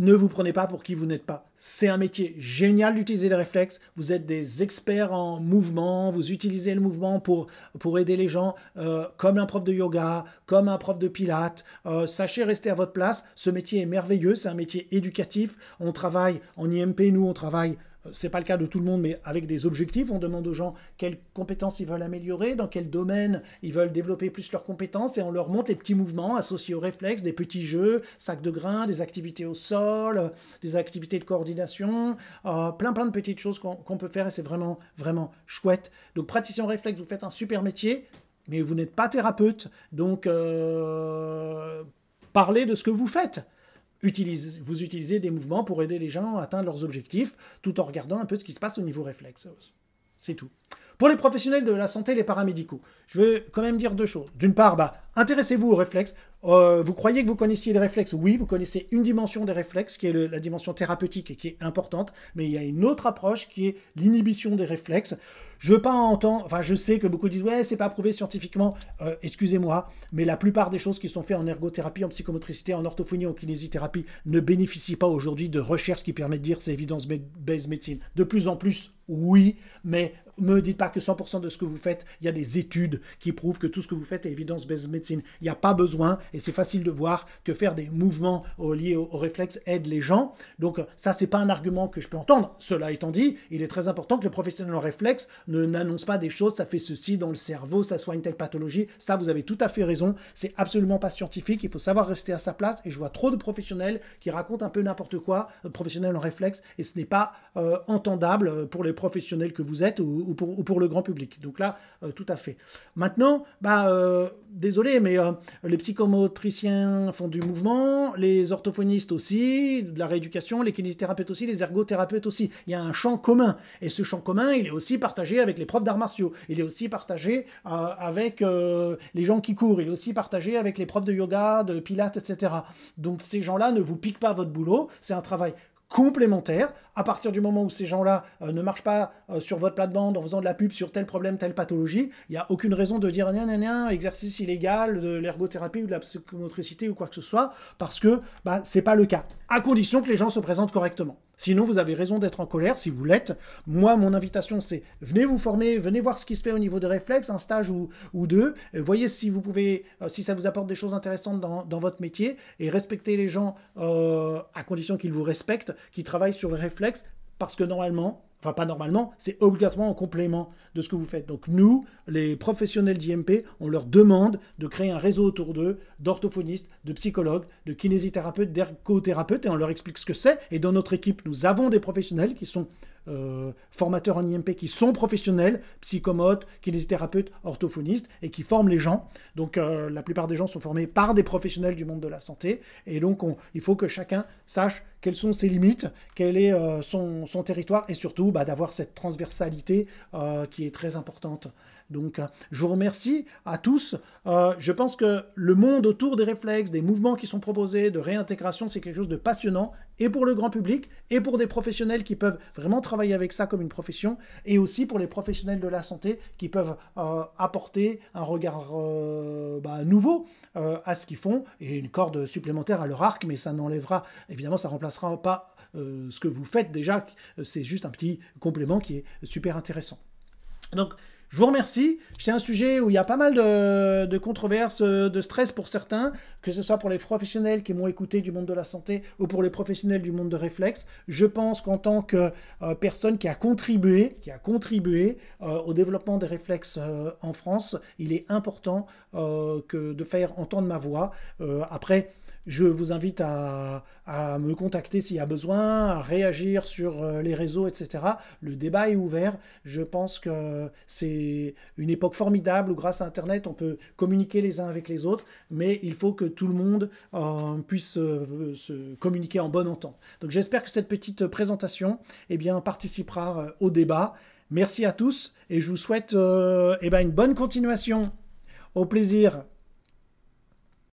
ne vous prenez pas pour qui vous n'êtes pas. C'est un métier génial d'utiliser les réflexes. Vous êtes des experts en mouvement, vous utilisez le mouvement pour, pour aider les gens, euh, comme un prof de yoga, comme un prof de pilates. Euh, sachez rester à votre place. Ce métier est merveilleux, c'est un métier éducatif. On travaille en IMP, nous, on travaille euh, c'est pas le cas de tout le monde, mais avec des objectifs, on demande aux gens quelles compétences ils veulent améliorer, dans quel domaine ils veulent développer plus leurs compétences, et on leur montre les petits mouvements associés aux réflexes, des petits jeux, sacs de grains, des activités au sol, des activités de coordination, euh, plein plein de petites choses qu'on peut faire, et c'est vraiment vraiment chouette. Donc praticien réflexe, vous faites un super métier, mais vous n'êtes pas thérapeute, donc euh, parlez de ce que vous faites vous utilisez des mouvements pour aider les gens à atteindre leurs objectifs, tout en regardant un peu ce qui se passe au niveau réflexe. C'est tout. Pour les professionnels de la santé, les paramédicaux, je veux quand même dire deux choses. D'une part, bah, intéressez-vous aux réflexes. Euh, vous croyez que vous connaissiez des réflexes Oui, vous connaissez une dimension des réflexes, qui est la dimension thérapeutique et qui est importante, mais il y a une autre approche qui est l'inhibition des réflexes. Je veux pas entendre, enfin je sais que beaucoup disent ouais c'est pas prouvé scientifiquement, euh, excusez-moi, mais la plupart des choses qui sont faites en ergothérapie, en psychomotricité, en orthophonie, en kinésithérapie ne bénéficient pas aujourd'hui de recherches qui permettent de dire c'est évidence-based médecine. De plus en plus, oui, mais me dites pas que 100% de ce que vous faites, il y a des études qui prouvent que tout ce que vous faites est évidence base médecine. Il n'y a pas besoin, et c'est facile de voir que faire des mouvements liés aux au réflexes aide les gens. Donc ça, c'est pas un argument que je peux entendre. Cela étant dit, il est très important que les professionnels en réflexe ne n'annonce pas des choses, ça fait ceci dans le cerveau, ça soit une telle pathologie. Ça, vous avez tout à fait raison. C'est absolument pas scientifique. Il faut savoir rester à sa place. Et je vois trop de professionnels qui racontent un peu n'importe quoi, euh, professionnels en réflexe, et ce n'est pas euh, entendable euh, pour les professionnel que vous êtes ou, pour, le grand public. Donc là, euh, tout à fait. Maintenant, bah, euh, désolé, mais euh, les psychomotriciens font du mouvement, les orthophonistes aussi, de la rééducation, les kinésithérapeutes aussi, les ergothérapeutes aussi. Il y a un champ commun. Et ce champ commun, il est aussi partagé avec les profs d'arts martiaux. Il est aussi partagé avec les gens qui courent. Il est aussi partagé avec les profs de yoga, de pilates, etc. Donc ces gens-là ne vous piquent pas votre boulot. C'est un travail complémentaire à partir du moment où ces gens-là euh, ne marchent pas euh, sur votre plate-bande en faisant de la pub sur tel problème, telle pathologie, il n'y a aucune raison de dire rien exercice illégal, de l'ergothérapie ou de la psychomotricité ou quoi que ce soit, parce que bah, c'est pas le cas. À condition que les gens se présentent correctement. Sinon, vous avez raison d'être en colère si vous l'êtes. Moi, mon invitation, c'est venez vous former, venez voir ce qui se fait au niveau de réflexes, un stage ou, deux. Euh, voyez si vous pouvez, si ça vous apporte des choses intéressantes dans, votre métier et respectez les gens à condition qu'ils vous respectent, qu'ils travaillent sur le réflexe, parce que normalement, enfin pas normalement, c'est obligatoirement en complément de ce que vous faites. Donc nous, les professionnels d'IMP, on leur demande de créer un réseau autour d'eux d'orthophonistes, de psychologues, de kinésithérapeutes, d'ergothérapeutes, et on leur explique ce que c'est. Et dans notre équipe, nous avons des professionnels qui sont euh, formateurs en IMP qui sont professionnels, psychomotes, kinésithérapeutes, orthophonistes, et qui forment les gens. Donc euh, la plupart des gens sont formés par des professionnels du monde de la santé, et donc il faut que chacun sache quelles sont ses limites, quel est euh, son, territoire, et surtout bah, d'avoir cette transversalité qui est très importante. Donc, euh, je vous remercie à tous. Euh, je pense que le monde autour des réflexes, des mouvements qui sont proposés, de réintégration, c'est quelque chose de passionnant et pour le grand public et pour des professionnels qui peuvent vraiment travailler avec ça comme une profession et aussi pour les professionnels de la santé qui peuvent euh, apporter un regard bah, nouveau à ce qu'ils font et une corde supplémentaire à leur arc mais ça n'enlèvera évidemment ça remplacera pas ce que vous faites déjà c'est juste un petit complément qui est super intéressant donc je vous remercie. C'est un sujet où il y a pas mal de, controverses, euh, de stress pour certains, que ce soit pour les professionnels qui m'ont écouté du monde de la santé ou pour les professionnels du monde de réflexe. Je pense qu'en tant que euh, personne qui a contribué, qui a contribué euh, au développement des réflexes en France, il est important de faire entendre ma voix. après, je vous invite à, me contacter s'il y a besoin, à réagir sur euh, les réseaux, etc. Le débat est ouvert. Je pense que c'est une époque formidable où grâce à Internet, on peut communiquer les uns avec les autres, mais il faut que tout le monde euh, puisse euh, se communiquer en bon entente. Donc j'espère que cette petite présentation eh bien, participera au débat. Merci à tous et je vous souhaite eh ben, une bonne continuation. Au plaisir.